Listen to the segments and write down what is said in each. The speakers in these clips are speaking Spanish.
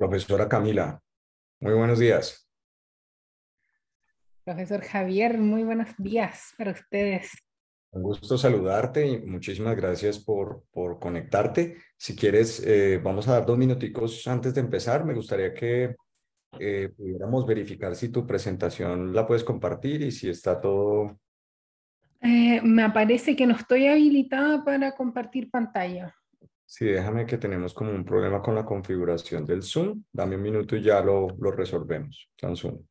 Profesora Camila, muy buenos días. Profesor Javier, muy buenos días para ustedes. Un gusto saludarte y muchísimas gracias por, por conectarte. Si quieres, eh, vamos a dar dos minuticos antes de empezar. Me gustaría que eh, pudiéramos verificar si tu presentación la puedes compartir y si está todo. Eh, me parece que no estoy habilitada para compartir pantalla. Sí, déjame que tenemos como un problema con la configuración del Zoom. Dame un minuto y ya lo, lo resolvemos. zoom.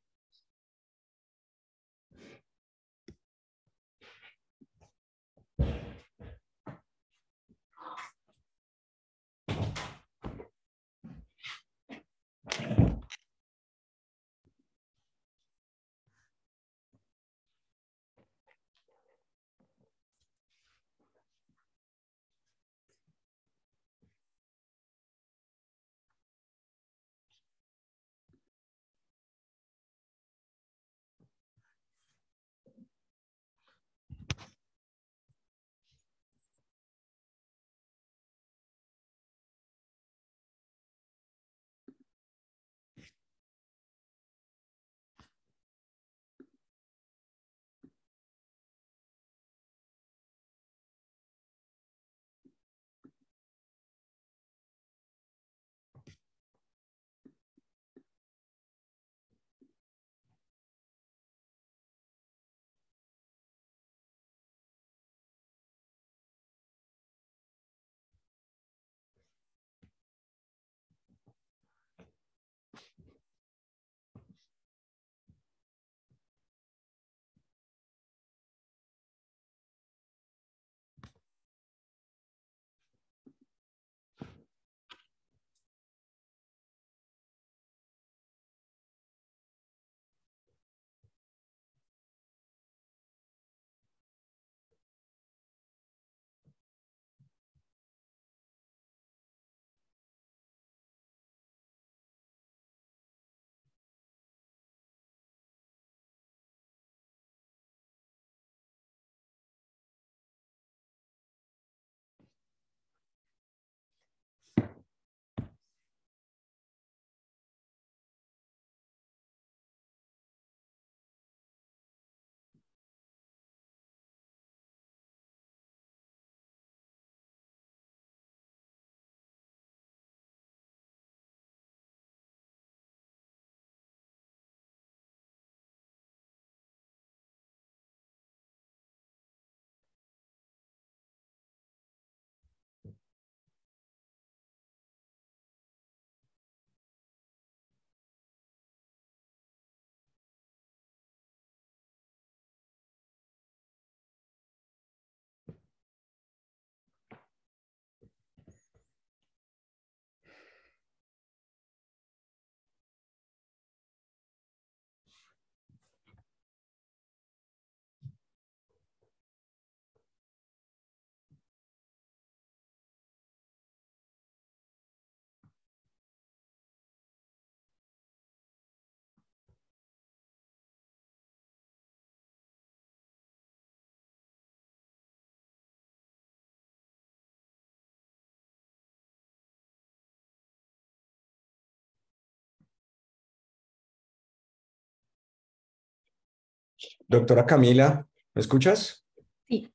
Doctora Camila, ¿me escuchas? Sí.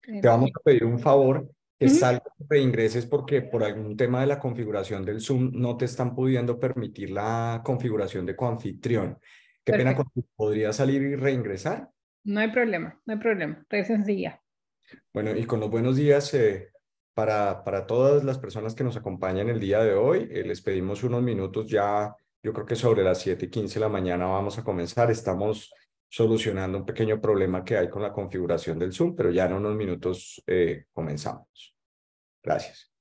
Te vamos a pedir un favor, que salga salgas reingreses porque por algún tema de la configuración del Zoom no te están pudiendo permitir la configuración de coanfitrión. Qué pena ¿Podrías salir y reingresar? No hay problema, no hay problema. Es sencilla. Bueno, y con los buenos días eh, para, para todas las personas que nos acompañan el día de hoy. Eh, les pedimos unos minutos ya, yo creo que sobre las 7 y 15 de la mañana vamos a comenzar. Estamos solucionando un pequeño problema que hay con la configuración del Zoom, pero ya en unos minutos eh, comenzamos. Gracias.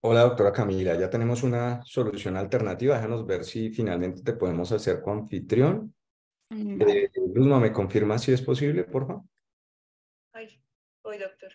Hola, doctora Camila, ya tenemos una solución alternativa. Déjanos ver si finalmente te podemos hacer coanfitrión. Mm, eh, Luzma, ¿me confirma si es posible, por favor? Ay, hoy, doctor.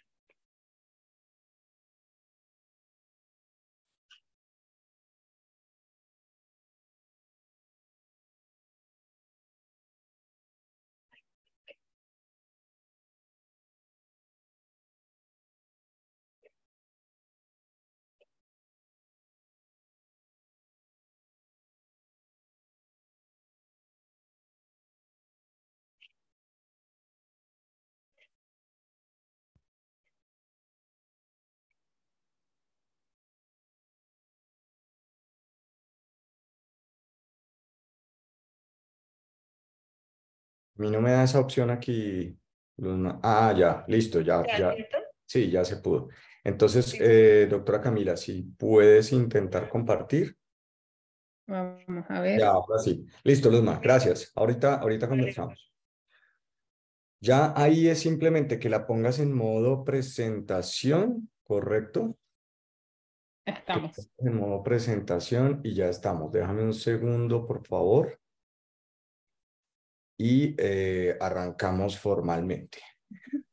mí no me da esa opción aquí. Ah, ya, listo, ya. ¿Ya, Sí, ya se pudo. Entonces, eh, doctora Camila, si puedes intentar compartir. Vamos a ver. Ya, ahora sí. Listo, Luzma, gracias. Ahorita, ahorita conversamos. Ya ahí es simplemente que la pongas en modo presentación, ¿correcto? Estamos. En modo presentación y ya estamos. Déjame un segundo, por favor y eh, arrancamos formalmente.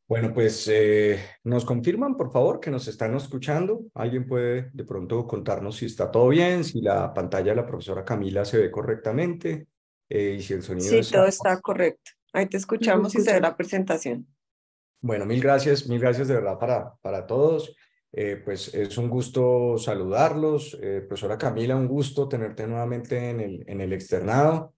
Bueno, pues eh, nos confirman, por favor, que nos están escuchando. Alguien puede de pronto contarnos si está todo bien, si la pantalla de la profesora Camila se ve correctamente eh, y si el sonido. Sí, todo está correcto. Ahí te escuchamos y se ve la presentación. Bueno, mil gracias, mil gracias de verdad para, para todos. pues es un gusto saludarlos. profesora Camila, un gusto tenerte nuevamente en el, en el externado.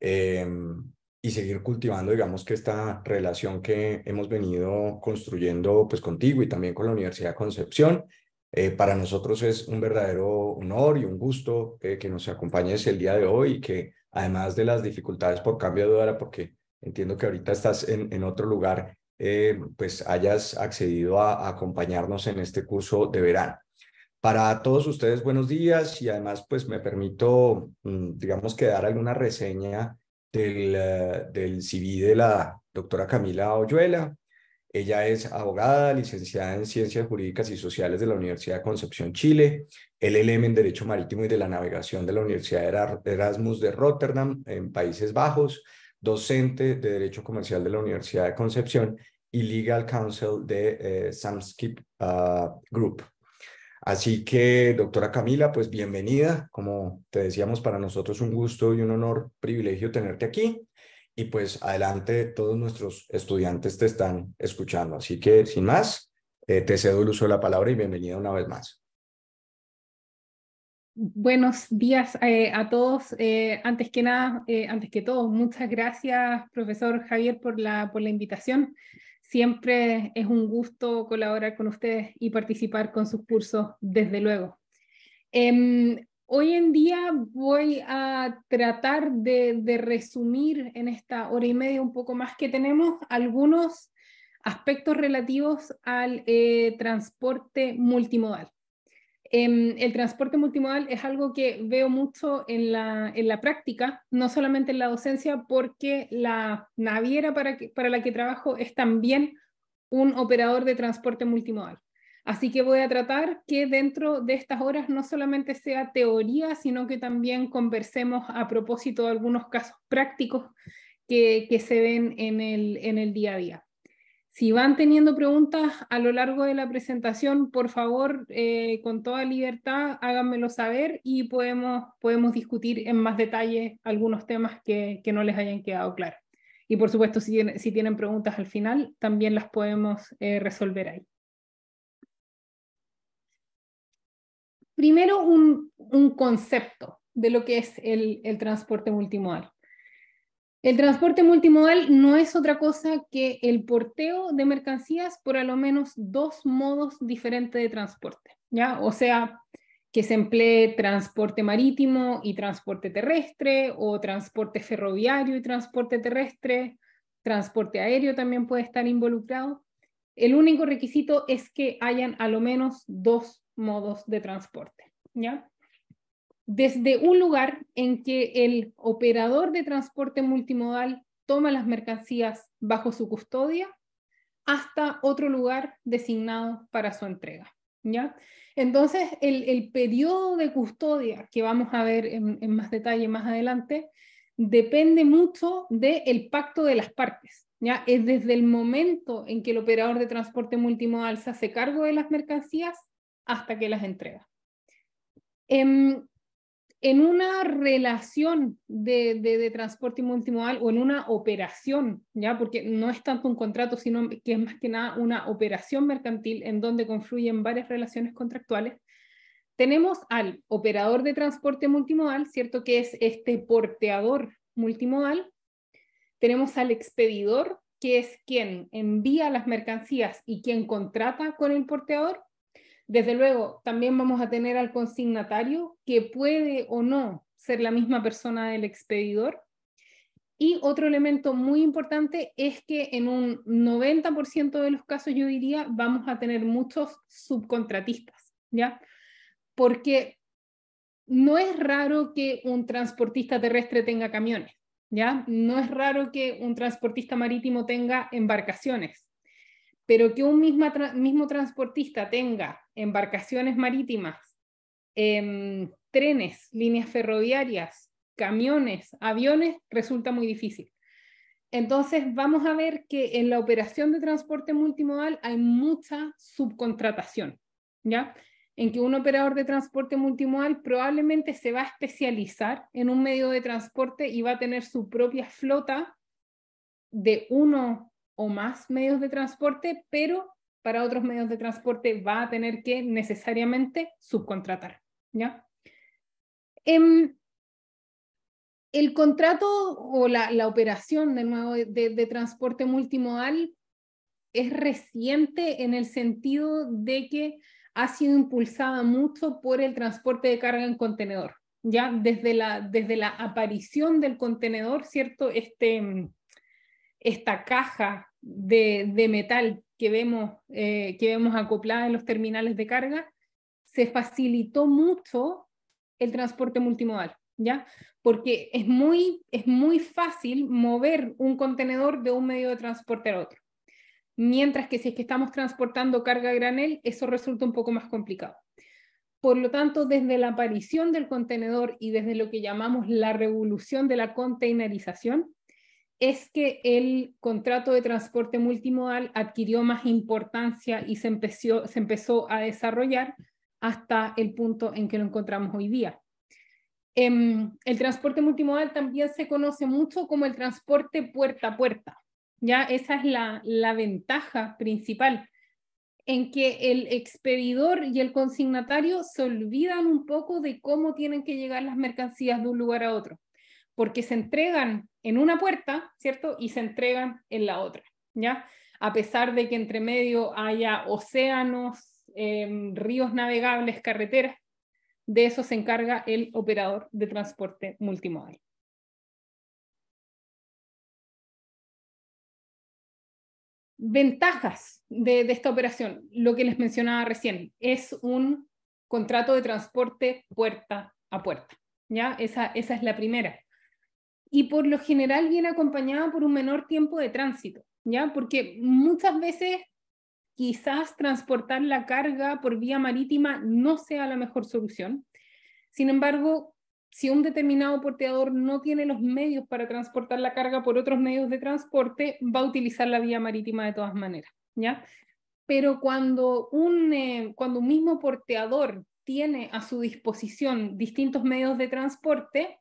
Em, y seguir cultivando, digamos, que esta relación que hemos venido construyendo pues contigo y también con la Universidad Concepción. Eh, para nosotros es un verdadero honor y un gusto que nos acompañes el día de hoy y que además de las dificultades por cambio de hora, porque entiendo que ahorita estás en, otro lugar, eh, pues hayas accedido a, a acompañarnos en este curso de verano. Para todos ustedes, buenos días y además pues me permito, mm, digamos, que dar alguna reseña del, eh, del CV de la doctora Camila Oyuela. Ella es abogada, licenciada en Ciencias Jurídicas y Sociales de la Universidad de Concepción, Chile, LLM en Derecho Marítimo y de la Navegación de la Universidad Erasmus de Rotterdam, en Países Bajos, docente de Derecho Comercial de la Universidad de Concepción y Legal Counsel de eh, Samskip ah, Group Así que, doctora Camila, pues bienvenida. Como te decíamos, para nosotros un gusto y un honor, privilegio tenerte aquí. Y pues adelante, todos nuestros estudiantes te están escuchando. Así que, sin más, eh, te cedo el uso de la palabra y bienvenida una vez más. Buenos días eh, a todos. Eh, antes que nada, antes que todo, muchas gracias, profesor Javier, por por la invitación. Siempre es un gusto colaborar con ustedes y participar con sus cursos, desde luego. Em, hoy en día voy a tratar de, resumir en esta hora y media un poco más que tenemos algunos aspectos relativos al eh, transporte multimodal. Em, el transporte multimodal es algo que veo mucho en la, práctica, no solamente en la docencia, porque la naviera para, la que trabajo es también un operador de transporte multimodal. Así que voy a tratar que dentro de estas horas no solamente sea teoría, sino que también conversemos a propósito de algunos casos prácticos que, se ven en el día a día. Si van teniendo preguntas a lo largo de la presentación, por favor, eh, con toda libertad, háganmelo saber y podemos, podemos discutir en más detalle algunos temas que, no les hayan quedado claros. Y por supuesto, si, tienen, preguntas al final, también las podemos eh, resolver ahí. Primero, un, concepto de lo que es el transporte multimodal. El transporte multimodal no es otra cosa que el porteo de mercancías por a lo menos dos modos diferentes de transporte, ¿ya? O sea, que se emplee transporte marítimo y transporte terrestre, o transporte ferroviario y transporte terrestre, transporte aéreo también puede estar involucrado. El único requisito es que hayan a lo menos dos modos de transporte, ¿ya? desde un lugar en que el operador de transporte multimodal toma las mercancías bajo su custodia hasta otro lugar designado para su entrega. ¿ya? Entonces, el, periodo de custodia, que vamos a ver en, más detalle más adelante, depende mucho del pacto de las partes. ¿ya? Es desde el momento en que el operador de transporte multimodal se hace cargo de las mercancías hasta que las entrega. Em, en una relación de, transporte multimodal o en una operación, ¿ya? porque no es tanto un contrato, sino que es más que nada una operación mercantil en donde confluyen varias relaciones contractuales, tenemos al operador de transporte multimodal, ¿cierto? que es este porteador multimodal, tenemos al expedidor, que es quien envía las mercancías y quien contrata con el porteador, desde luego, también vamos a tener al consignatario que puede o no ser la misma persona del expedidor. Y otro elemento muy importante es que en un 90% de los casos, yo diría, vamos a tener muchos subcontratistas, ¿ya? Porque no es raro que un transportista terrestre tenga camiones, ¿ya? No es raro que un transportista marítimo tenga embarcaciones, pero que un mismo transportista tenga embarcaciones marítimas, em, trenes, líneas ferroviarias, camiones, aviones, resulta muy difícil. Entonces vamos a ver que en la operación de transporte multimodal hay mucha subcontratación, ¿ya? En que un operador de transporte multimodal probablemente se va a especializar en un medio de transporte y va a tener su propia flota de uno o más medios de transporte, pero para otros medios de transporte va a tener que necesariamente subcontratar. ¿ya? Em, el contrato o la, operación de nuevo transporte multimodal es reciente en el sentido de que ha sido impulsada mucho por el transporte de carga en contenedor. Ya desde la, desde la aparición del contenedor, ¿cierto? Este, esta caja de, metal que vemos, eh, que vemos acoplada en los terminales de carga, se facilitó mucho el transporte multimodal, ¿ya? Porque es muy, es muy fácil mover un contenedor de un medio de transporte a otro. Mientras que si es que estamos transportando carga granel, eso resulta un poco más complicado. Por lo tanto, desde la aparición del contenedor y desde lo que llamamos la revolución de la containerización, es que el contrato de transporte multimodal adquirió más importancia y se empezó, se empezó a desarrollar hasta el punto en que lo encontramos hoy día. Em, el transporte multimodal también se conoce mucho como el transporte puerta a puerta. Ya esa es la, la ventaja principal en que el expedidor y el consignatario se olvidan un poco de cómo tienen que llegar las mercancías de un lugar a otro, porque se entregan en una puerta, ¿cierto? Y se entregan en la otra, ¿ya? A pesar de que entre medio haya océanos, em, ríos navegables, carreteras, de eso se encarga el operador de transporte multimodal. Ventajas de, esta operación, lo que les mencionaba recién, es un contrato de transporte puerta a puerta. ¿ya? Esa, esa es la primera y por lo general viene acompañada por un menor tiempo de tránsito, ¿ya? Porque muchas veces quizás transportar la carga por vía marítima no sea la mejor solución. Sin embargo, si un determinado porteador no tiene los medios para transportar la carga por otros medios de transporte, va a utilizar la vía marítima de todas maneras, ¿ya? Pero cuando un, eh, cuando un mismo porteador tiene a su disposición distintos medios de transporte,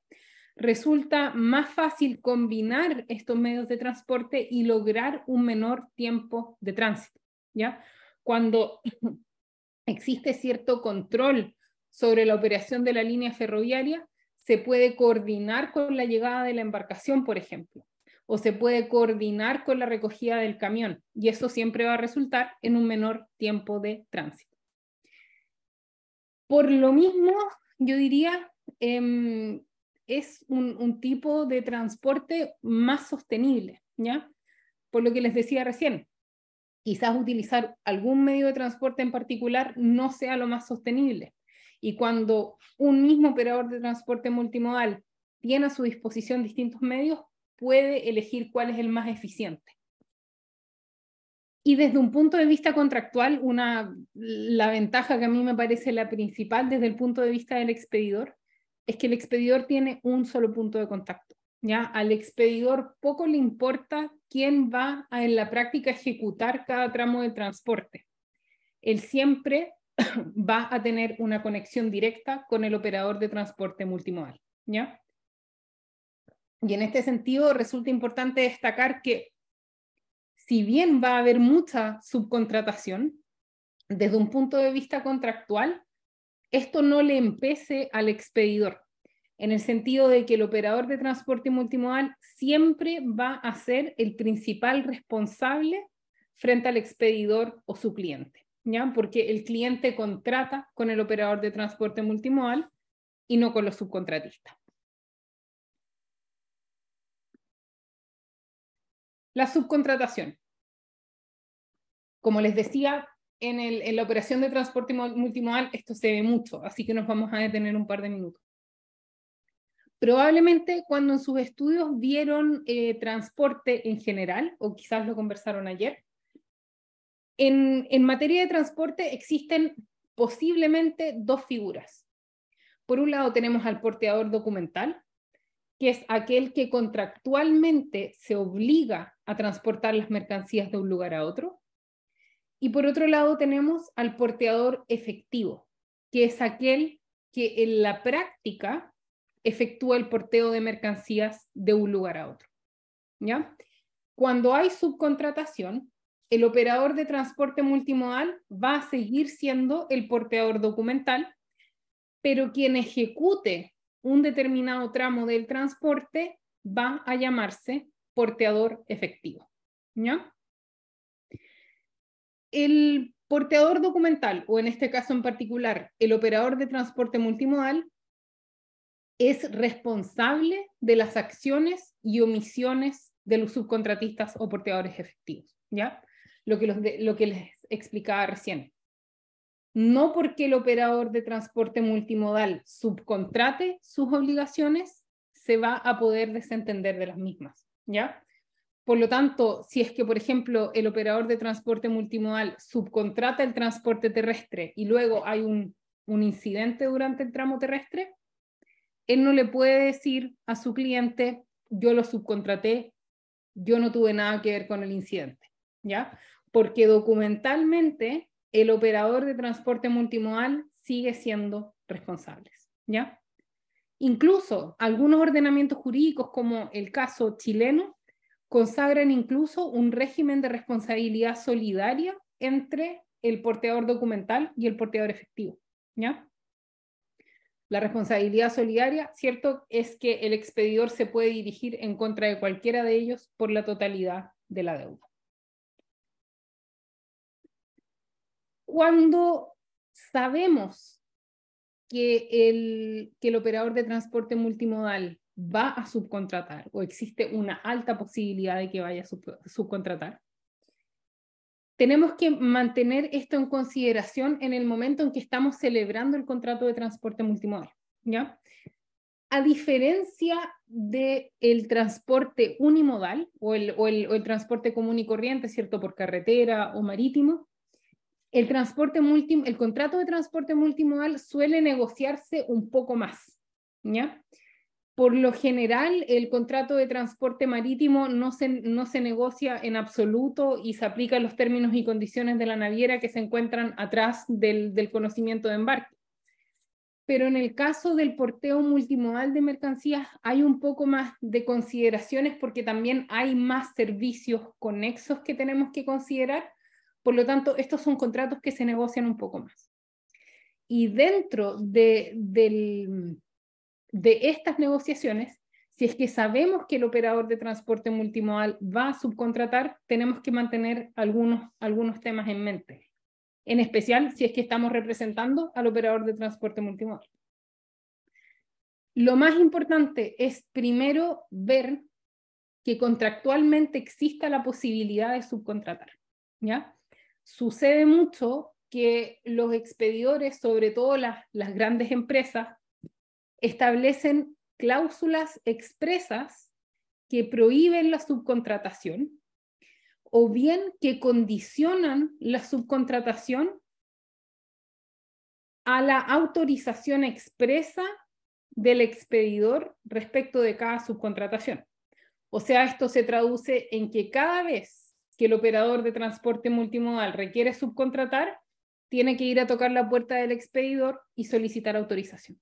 resulta más fácil combinar estos medios de transporte y lograr un menor tiempo de tránsito, ¿ya? Cuando existe cierto control sobre la operación de la línea ferroviaria, se puede coordinar con la llegada de la embarcación, por ejemplo, o se puede coordinar con la recogida del camión, y eso siempre va a resultar en un menor tiempo de tránsito. Por lo mismo, yo diría em, es un, tipo de transporte más sostenible, ¿ya? Por lo que les decía recién, quizás utilizar algún medio de transporte en particular no sea lo más sostenible. Y cuando un mismo operador de transporte multimodal tiene a su disposición distintos medios, puede elegir cuál es el más eficiente. Y desde un punto de vista contractual, una, la ventaja que a mí me parece la principal desde el punto de vista del expedidor es que el expedidor tiene un solo punto de contacto. ¿ya? Al expedidor poco le importa quién va a en la práctica ejecutar cada tramo de transporte. Él siempre va a tener una conexión directa con el operador de transporte multimodal. ¿ya? Y en este sentido resulta importante destacar que si bien va a haber mucha subcontratación, desde un punto de vista contractual, esto no le empece al expedidor, en el sentido de que el operador de transporte multimodal siempre va a ser el principal responsable frente al expedidor o su cliente, ¿ya? Porque el cliente contrata con el operador de transporte multimodal y no con los subcontratistas. La subcontratación. Como les decía, en, la operación de transporte multimodal esto se ve mucho, así que nos vamos a detener un par de minutos. Probablemente cuando en sus estudios vieron eh, transporte en general, o quizás lo conversaron ayer, en materia de transporte existen posiblemente dos figuras. Por un lado tenemos al porteador documental, que es aquel que contractualmente se obliga a transportar las mercancías de un lugar a otro. Y por otro lado tenemos al porteador efectivo, que es aquel que en la práctica efectúa el porteo de mercancías de un lugar a otro. ¿Ya? Cuando hay subcontratación, el operador de transporte multimodal va a seguir siendo el porteador documental, pero quien ejecute un determinado tramo del transporte va a llamarse porteador efectivo. ¿Ya? el porteador documental, o en este caso en particular, el operador de transporte multimodal, es responsable de las acciones y omisiones de los subcontratistas o porteadores efectivos, ¿ya? Lo que, lo que les explicaba recién. No porque el operador de transporte multimodal subcontrate sus obligaciones, se va a poder desentender de las mismas, ¿ya? Por lo tanto, si es que, por ejemplo, el operador de transporte multimodal subcontrata el transporte terrestre y luego hay un, incidente durante el tramo terrestre, él no le puede decir a su cliente, yo lo subcontraté, yo no tuve nada que ver con el incidente, ¿ya? Porque documentalmente el operador de transporte multimodal sigue siendo responsable, ¿ya? Incluso algunos ordenamientos jurídicos como el caso chileno consagran incluso un régimen de responsabilidad solidaria entre el porteador documental y el porteador efectivo. ¿ya? La responsabilidad solidaria, cierto, es que el expedidor se puede dirigir en contra de cualquiera de ellos por la totalidad de la deuda. Cuando sabemos que que el operador de transporte multimodal va a subcontratar o existe una alta posibilidad de que vaya a subcontratar, tenemos que mantener esto en consideración en el momento en que estamos celebrando el contrato de transporte multimodal. ¿ya? A diferencia del el transporte unimodal o el, transporte común y corriente, ¿cierto? Por carretera o marítimo, el, transporte el contrato de transporte multimodal suele negociarse un poco más. ¿ya? Por lo general, el contrato de transporte marítimo no se, no se negocia en absoluto y se aplican los términos y condiciones de la naviera que se encuentran atrás del, del conocimiento de embarque. Pero en el caso del porteo multimodal de mercancías hay un poco más de consideraciones porque también hay más servicios conexos que tenemos que considerar. Por lo tanto, estos son contratos que se negocian un poco más. Y dentro de, del, de estas negociaciones, si es que sabemos que el operador de transporte multimodal va a subcontratar, tenemos que mantener algunos, algunos temas en mente, en especial si es que estamos representando al operador de transporte multimodal. Lo más importante es primero ver que contractualmente exista la posibilidad de subcontratar, ¿ya? Sucede mucho que los expedidores, sobre todo las, las grandes empresas, establecen cláusulas expresas que prohíben la subcontratación o bien que condicionan la subcontratación a la autorización expresa del expedidor respecto de cada subcontratación. O sea, esto se traduce en que cada vez que el operador de transporte multimodal requiere subcontratar, tiene que ir a tocar la puerta del expedidor y solicitar autorización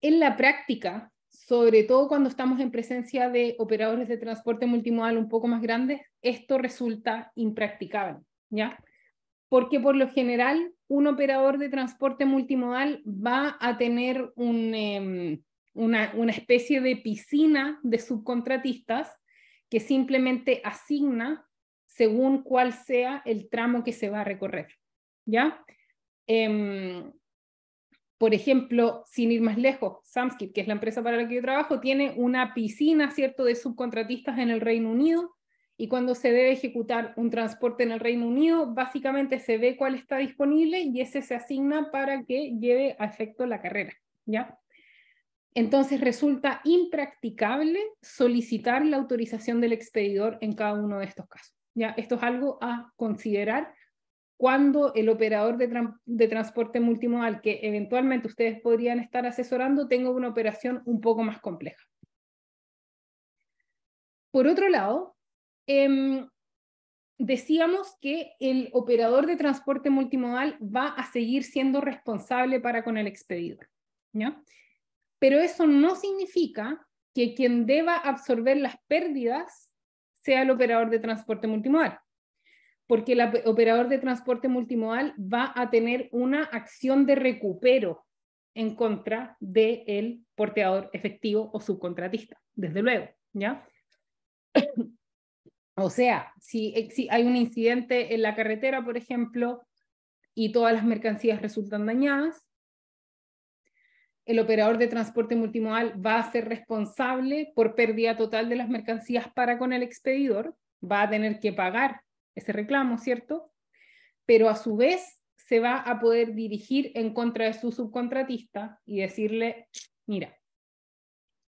en la práctica, sobre todo cuando estamos en presencia de operadores de transporte multimodal un poco más grandes, esto resulta impracticable, ¿ya? Porque por lo general un operador de transporte multimodal va a tener em, una, una especie de piscina de subcontratistas que simplemente asigna según cuál sea el tramo que se va a recorrer, ¿ya? Em, por ejemplo, sin ir más lejos, Samskip, que es la empresa para la que yo trabajo, tiene una piscina, ¿cierto?, de subcontratistas en el Reino Unido y cuando se debe ejecutar un transporte en el Reino Unido, básicamente se ve cuál está disponible y ese se asigna para que lleve a efecto la carrera, ¿ya? Entonces resulta impracticable solicitar la autorización del expedidor en cada uno de estos casos. ¿ya? Esto es algo a considerar cuando el operador de, transporte multimodal que eventualmente ustedes podrían estar asesorando tenga una operación un poco más compleja. Por otro lado, em, decíamos que el operador de transporte multimodal va a seguir siendo responsable para con el expedidor, ¿no? Pero eso no significa que quien deba absorber las pérdidas sea el operador de transporte multimodal porque el operador de transporte multimodal va a tener una acción de recupero en contra del porteador efectivo o subcontratista, desde luego, ¿ya? O sea, si, eh, si, hay un incidente en la carretera, por ejemplo, y todas las mercancías resultan dañadas, el operador de transporte multimodal va a ser responsable por pérdida total de las mercancías para con el expedidor, va a tener que pagar ese reclamo, ¿cierto? Pero a su vez se va a poder dirigir en contra de su subcontratista y decirle, mira,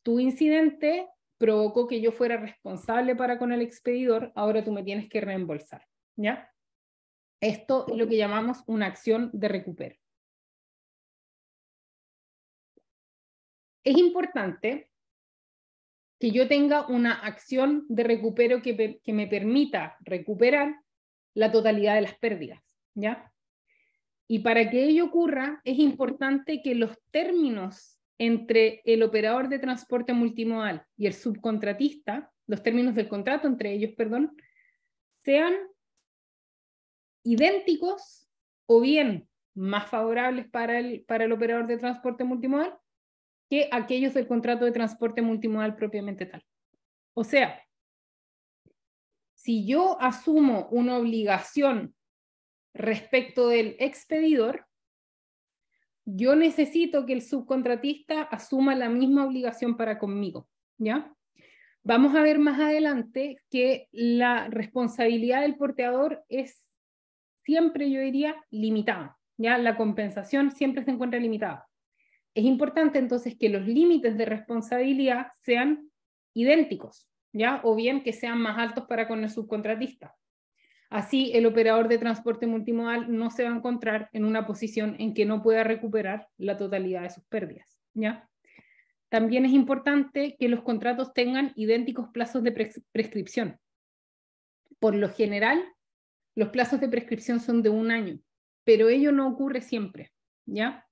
tu incidente provocó que yo fuera responsable para con el expedidor, ahora tú me tienes que reembolsar, ¿ya? Esto es lo que llamamos una acción de recupero. Es importante que yo tenga una acción de recupero que, me permita recuperar la totalidad de las pérdidas, ¿ya? Y para que ello ocurra, es importante que los términos entre el operador de transporte multimodal y el subcontratista, los términos del contrato entre ellos, perdón, sean idénticos o bien más favorables para el, para el operador de transporte multimodal que aquellos del contrato de transporte multimodal propiamente tal. O sea, si yo asumo una obligación respecto del expedidor, yo necesito que el subcontratista asuma la misma obligación para conmigo, ¿ya? Vamos a ver más adelante que la responsabilidad del porteador es siempre, yo diría, limitada, ¿ya? La compensación siempre se encuentra limitada es importante entonces que los límites de responsabilidad sean idénticos, ¿ya? O bien que sean más altos para con el subcontratista. Así, el operador de transporte multimodal no se va a encontrar en una posición en que no pueda recuperar la totalidad de sus pérdidas, ¿ya? También es importante que los contratos tengan idénticos plazos de prescripción. Por lo general, los plazos de prescripción son de un año, pero ello no ocurre siempre, ¿ya?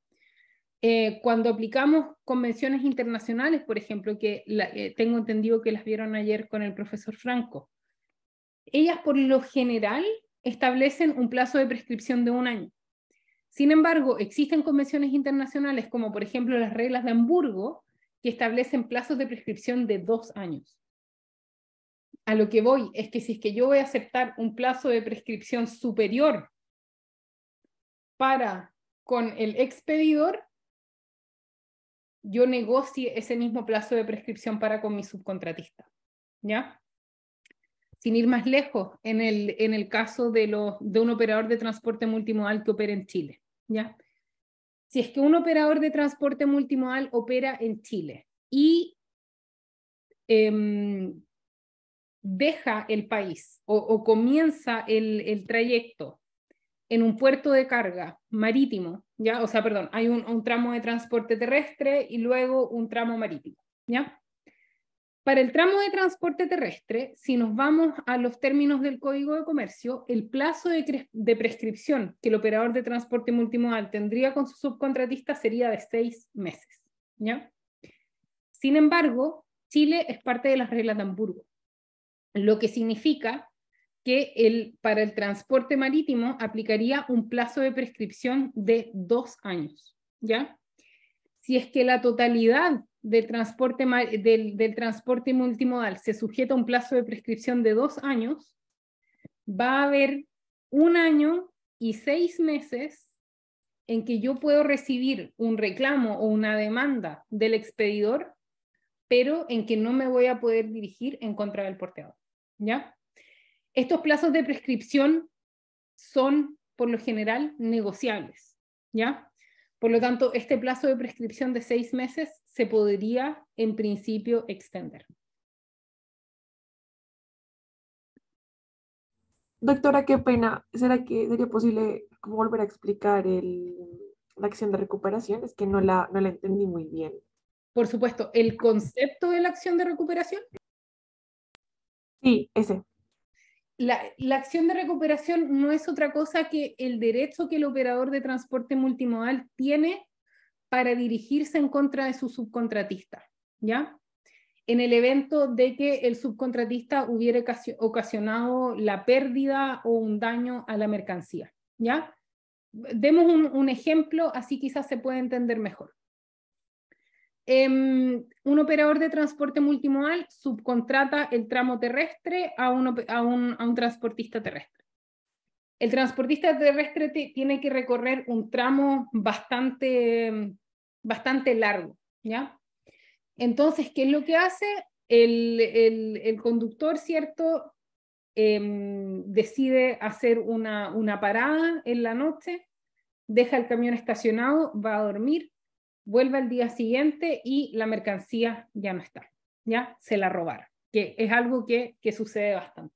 Eh, cuando aplicamos convenciones internacionales, por ejemplo, que eh, tengo entendido que las vieron ayer con el profesor Franco, ellas por lo general establecen un plazo de prescripción de un año. Sin embargo, existen convenciones internacionales, como por ejemplo las reglas de Hamburgo, que establecen plazos de prescripción de dos años. A lo que voy es que si es que yo voy a aceptar un plazo de prescripción superior para con el expedidor, yo negocie ese mismo plazo de prescripción para con mi subcontratista. ¿Ya? Sin ir más lejos, en el, en el caso de, de un operador de transporte multimodal que opera en Chile. ¿Ya? Si es que un operador de transporte multimodal opera en Chile y em, deja el país o, comienza el, el trayecto en un puerto de carga marítimo, ¿ya? O sea, perdón, hay un, tramo de transporte terrestre y luego un tramo marítimo, ¿ya? Para el tramo de transporte terrestre, si nos vamos a los términos del Código de Comercio, el plazo de, prescripción que el operador de transporte multimodal tendría con su subcontratista sería de seis meses, ¿ya? Sin embargo, Chile es parte de las reglas de Hamburgo, lo que significa que el, para el transporte marítimo aplicaría un plazo de prescripción de dos años, ¿ya? Si es que la totalidad del transporte, del, del transporte multimodal se sujeta a un plazo de prescripción de dos años, va a haber un año y seis meses en que yo puedo recibir un reclamo o una demanda del expedidor, pero en que no me voy a poder dirigir en contra del porteador, ¿ya? Estos plazos de prescripción son, por lo general, negociables, ¿ya? Por lo tanto, este plazo de prescripción de seis meses se podría, en principio, extender. Doctora, qué pena. ¿Será que sería posible volver a explicar el, la acción de recuperación? Es que no la, no la entendí muy bien. Por supuesto, ¿el concepto de la acción de recuperación? Sí, ese la, acción de recuperación no es otra cosa que el derecho que el operador de transporte multimodal tiene para dirigirse en contra de su subcontratista, ¿ya? En el evento de que el subcontratista hubiera ocasionado la pérdida o un daño a la mercancía, ¿ya? Demos un, un ejemplo, así quizás se puede entender mejor. Em, un operador de transporte multimodal subcontrata el tramo terrestre a un, a transportista terrestre. El transportista terrestre tiene que recorrer un tramo bastante, bastante largo, ¿ya? Entonces, ¿qué es lo que hace? El, conductor, ¿cierto? Em, decide hacer una, una parada en la noche, deja el camión estacionado, va a dormir, vuelve al día siguiente y la mercancía ya no está, ya se la robaron, que es algo que, que sucede bastante.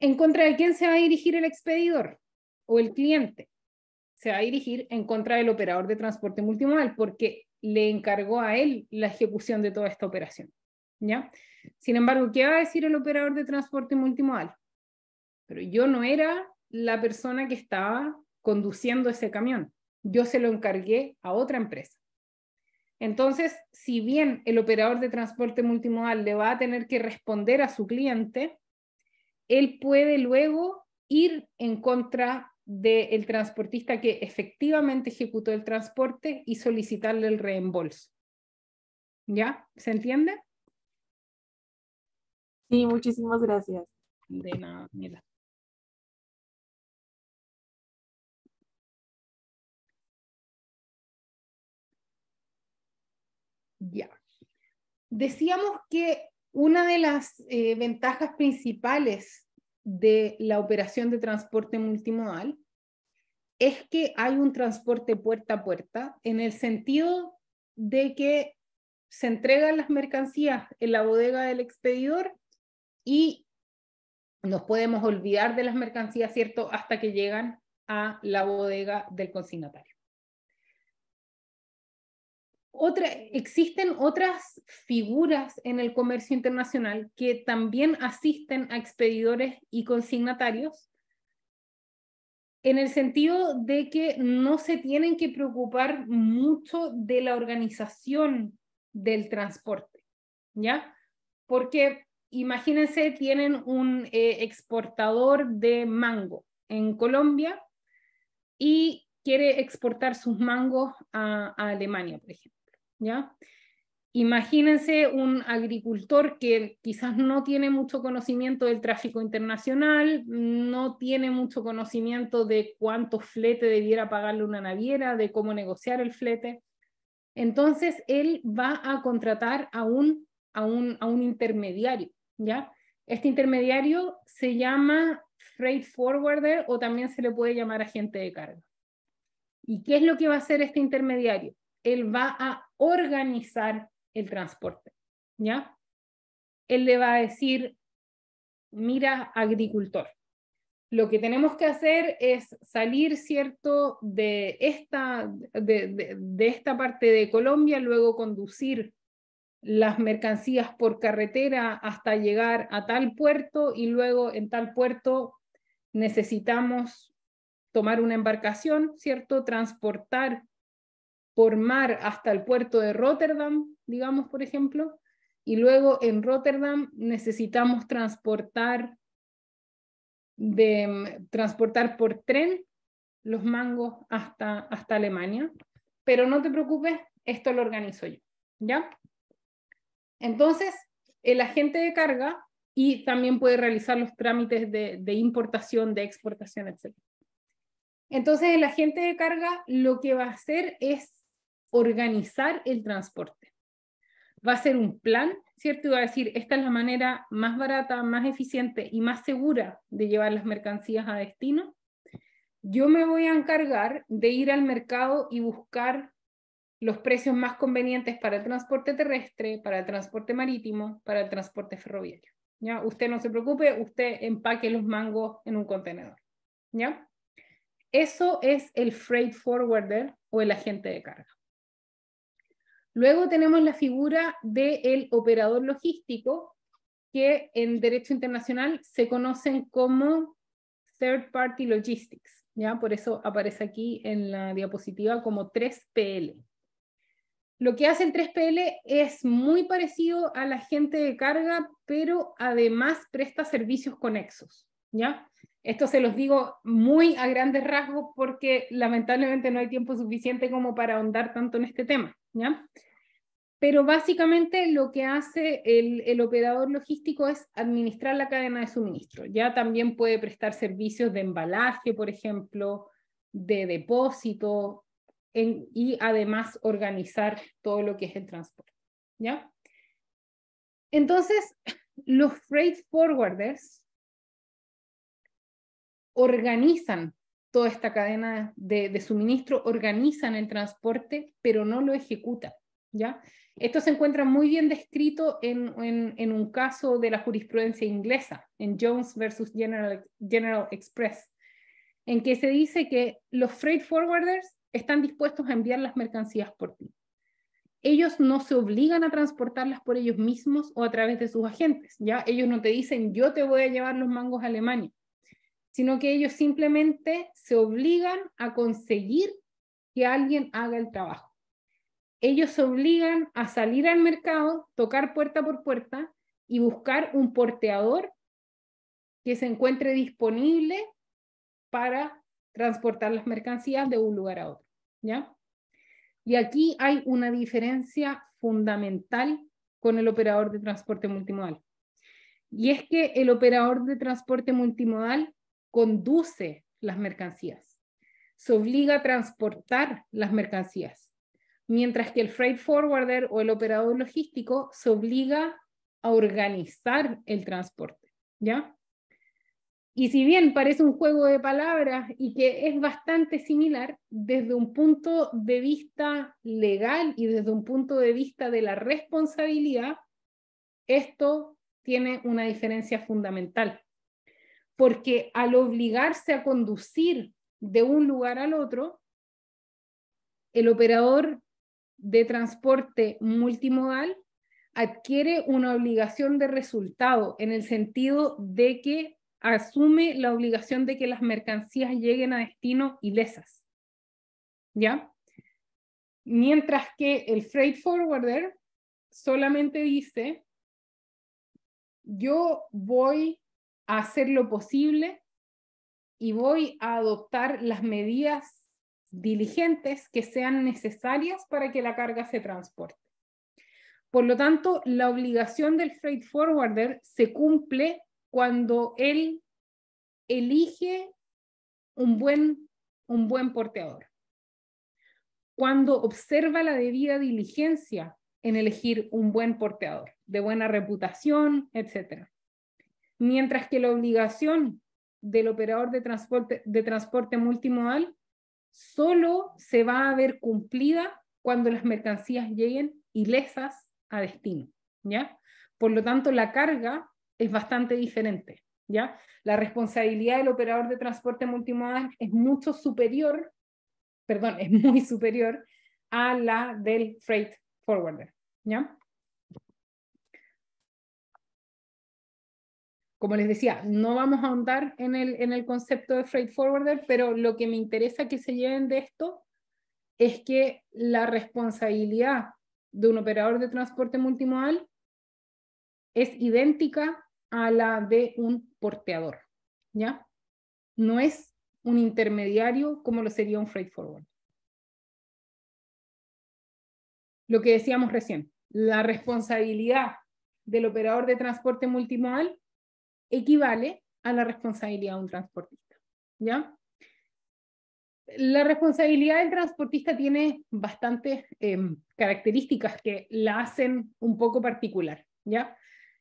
¿En contra de quién se va a dirigir el expedidor o el cliente? Se va a dirigir en contra del operador de transporte multimodal porque le encargó a él la ejecución de toda esta operación. ¿ya? Sin embargo, ¿qué va a decir el operador de transporte multimodal? Pero yo no era la persona que estaba conduciendo ese camión yo se lo encargué a otra empresa. Entonces, si bien el operador de transporte multimodal le va a tener que responder a su cliente, él puede luego ir en contra del transportista que efectivamente ejecutó el transporte y solicitarle el reembolso. ¿Ya? ¿Se entiende? Sí, muchísimas gracias. De nada, mira. Ya. Decíamos que una de las eh, ventajas principales de la operación de transporte multimodal es que hay un transporte puerta a puerta en el sentido de que se entregan las mercancías en la bodega del expedidor y nos podemos olvidar de las mercancías, ¿cierto?, hasta que llegan a la bodega del consignatario existen otras figuras en el comercio internacional que también asisten a expedidores y consignatarios en el sentido de que no se tienen que preocupar mucho de la organización del transporte, ¿ya? Porque imagínense, tienen un eh, exportador de mango en Colombia y quiere exportar sus mangos a Alemania, por ejemplo. ¿ya? Imagínense un agricultor que quizás no tiene mucho conocimiento del tráfico internacional, no tiene mucho conocimiento de cuánto flete debiera pagarle una naviera, de cómo negociar el flete. Entonces, él va a contratar a un, a un, a un intermediario, ¿ya? Este intermediario se llama freight forwarder o también se le puede llamar agente de carga. ¿Y qué es lo que va a hacer este intermediario? Él va a organizar el transporte, ¿ya? Él le va a decir, mira, agricultor, lo que tenemos que hacer es salir, ¿cierto?, de esta, de, esta parte de Colombia, luego conducir las mercancías por carretera hasta llegar a tal puerto y luego en tal puerto necesitamos tomar una embarcación, ¿cierto? Transportar por mar hasta el puerto de Rotterdam, digamos, por ejemplo, y luego en Rotterdam necesitamos transportar, mm, transportar por tren los mangos hasta, hasta Alemania. Pero no te preocupes, esto lo organizo yo, ¿ya? Entonces, el agente de carga y también puede realizar los trámites de, de importación, de exportación, etc. Entonces, el agente de carga lo que va a hacer es organizar el transporte. Va a ser un plan, ¿cierto? Y va a decir, esta es la manera más barata, más eficiente y más segura de llevar las mercancías a destino. Yo me voy a encargar de ir al mercado y buscar los precios más convenientes para el transporte terrestre, para el transporte marítimo, para el transporte ferroviario. ¿ya? Usted no se preocupe, usted empaque los mangos en un contenedor. ¿ya? Eso es el freight forwarder o el agente de carga. Luego tenemos la figura del operador logístico, que en derecho internacional se conocen como Third Party Logistics, ¿ya? Por eso aparece aquí en la diapositiva como 3PL. Lo que hace el 3PL es muy parecido a la gente de carga, pero además presta servicios conexos, ¿ya? Esto se los digo muy a grandes rasgos porque lamentablemente no hay tiempo suficiente como para ahondar tanto en este tema. Pero básicamente lo que hace el, operador logístico es administrar la cadena de suministro. Ya también puede prestar servicios de embalaje, por ejemplo, de depósito y además organizar todo lo que es el transporte. Entonces, los freight forwarders organizan toda esta cadena de, suministro, organizan el transporte, pero no lo ejecutan. ¿ya? Esto se encuentra muy bien descrito en, un caso de la jurisprudencia inglesa, en Jones versus General, General Express, en que se dice que los freight forwarders están dispuestos a enviar las mercancías por ti. Ellos no se obligan a transportarlas por ellos mismos o a través de sus agentes, ¿ya? Ellos no te dicen, yo te voy a llevar los mangos a Alemania sino que ellos simplemente se obligan a conseguir que alguien haga el trabajo. Ellos se obligan a salir al mercado, tocar puerta por puerta y buscar un porteador que se encuentre disponible para transportar las mercancías de un lugar a otro, ¿ya? Y aquí hay una diferencia fundamental con el operador de transporte multimodal. Y es que el operador de transporte multimodal conduce las mercancías, se obliga a transportar las mercancías, mientras que el freight forwarder o el operador logístico se obliga a organizar el transporte, ¿ya? Y si bien parece un juego de palabras y que es bastante similar, desde un punto de vista legal y desde un punto de vista de la responsabilidad, esto tiene una diferencia fundamental porque al obligarse a conducir de un lugar al otro, el operador de transporte multimodal adquiere una obligación de resultado en el sentido de que asume la obligación de que las mercancías lleguen a destino ilesas. ¿Ya? Mientras que el freight forwarder solamente dice, yo voy hacer lo posible y voy a adoptar las medidas diligentes que sean necesarias para que la carga se transporte. Por lo tanto, la obligación del freight forwarder se cumple cuando él elige un buen, un buen porteador, cuando observa la debida diligencia en elegir un buen porteador, de buena reputación, etc mientras que la obligación del operador de transporte, de transporte multimodal solo se va a ver cumplida cuando las mercancías lleguen ilesas a destino, ¿ya? Por lo tanto, la carga es bastante diferente, ¿ya? La responsabilidad del operador de transporte multimodal es mucho superior, perdón, es muy superior a la del freight forwarder, ¿ya? como les decía, no vamos a ahondar en el, en el concepto de freight forwarder, pero lo que me interesa que se lleven de esto es que la responsabilidad de un operador de transporte multimodal es idéntica a la de un porteador, ¿ya? No es un intermediario como lo sería un freight forwarder. Lo que decíamos recién, la responsabilidad del operador de transporte multimodal equivale a la responsabilidad de un transportista. ¿ya? La responsabilidad del transportista tiene bastantes em, características que la hacen un poco particular. ¿ya?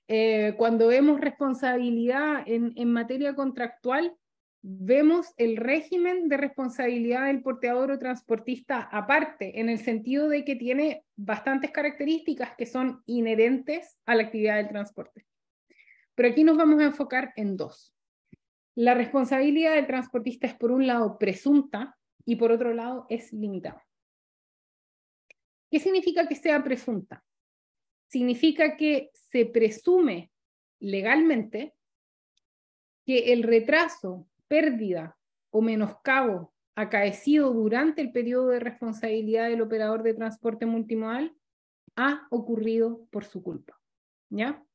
Eh, cuando vemos responsabilidad en materia contractual, vemos el régimen de responsabilidad del porteador o transportista aparte, en el sentido de que tiene bastantes características que son inherentes a la actividad del transporte. Pero aquí nos vamos a enfocar en dos. La responsabilidad del transportista es por un lado presunta y por otro lado es limitada. ¿Qué significa que sea presunta? Significa que se presume legalmente que el retraso, pérdida o menoscabo acaecido durante el periodo de responsabilidad del operador de transporte multimodal ha ocurrido por su culpa. ¿Ya?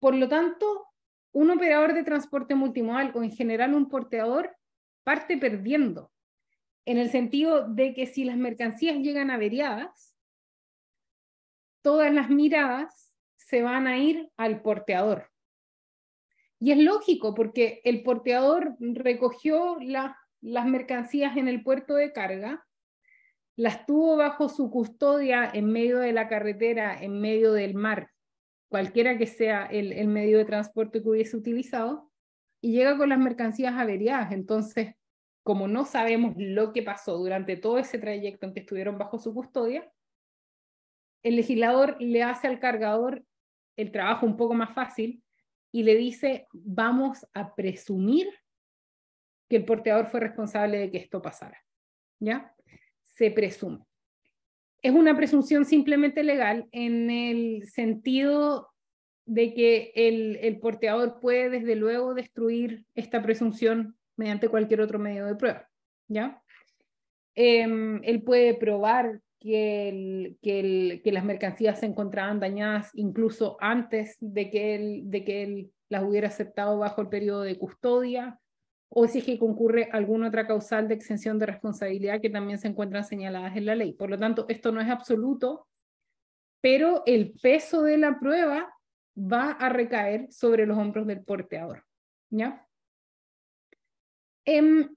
Por lo tanto, un operador de transporte multimodal o en general un porteador parte perdiendo, en el sentido de que si las mercancías llegan averiadas, todas las miradas se van a ir al porteador. Y es lógico porque el porteador recogió las mercancías en el puerto de carga, las tuvo bajo su custodia en medio de la carretera, en medio del mar, cualquiera que sea el, medio de transporte que hubiese utilizado, y llega con las mercancías averiadas. Entonces, como no sabemos lo que pasó durante todo ese trayecto en que estuvieron bajo su custodia, el legislador le hace al cargador el trabajo un poco más fácil y le dice, vamos a presumir que el porteador fue responsable de que esto pasara. ¿Ya? Se presume es una presunción simplemente legal en el sentido de que el, el, porteador puede desde luego destruir esta presunción mediante cualquier otro medio de prueba, ¿ya? Em, él puede probar que, que, las mercancías se encontraban dañadas incluso antes de que él, de que él las hubiera aceptado bajo el periodo de custodia, o si es que concurre alguna otra causal de exención de responsabilidad que también se encuentran señaladas en la ley. Por lo tanto, esto no es absoluto, pero el peso de la prueba va a recaer sobre los hombros del porteador. ¿ya? Em,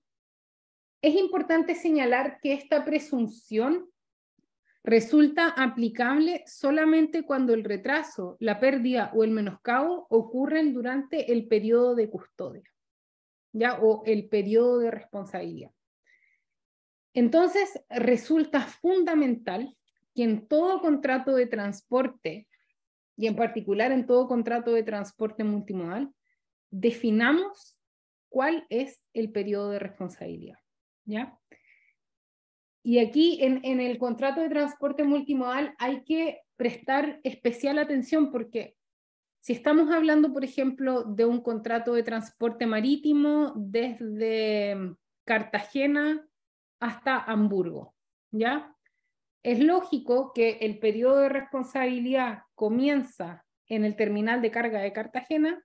es importante señalar que esta presunción resulta aplicable solamente cuando el retraso, la pérdida o el menoscabo ocurren durante el periodo de custodia. ¿ya? O el periodo de responsabilidad. Entonces, resulta fundamental que en todo contrato de transporte, y en particular en todo contrato de transporte multimodal, definamos cuál es el periodo de responsabilidad. ¿ya? Y aquí en, en el contrato de transporte multimodal hay que prestar especial atención porque si estamos hablando, por ejemplo, de un contrato de transporte marítimo desde mm, Cartagena hasta Hamburgo, ¿ya? Es lógico que el periodo de responsabilidad comienza en el terminal de carga de Cartagena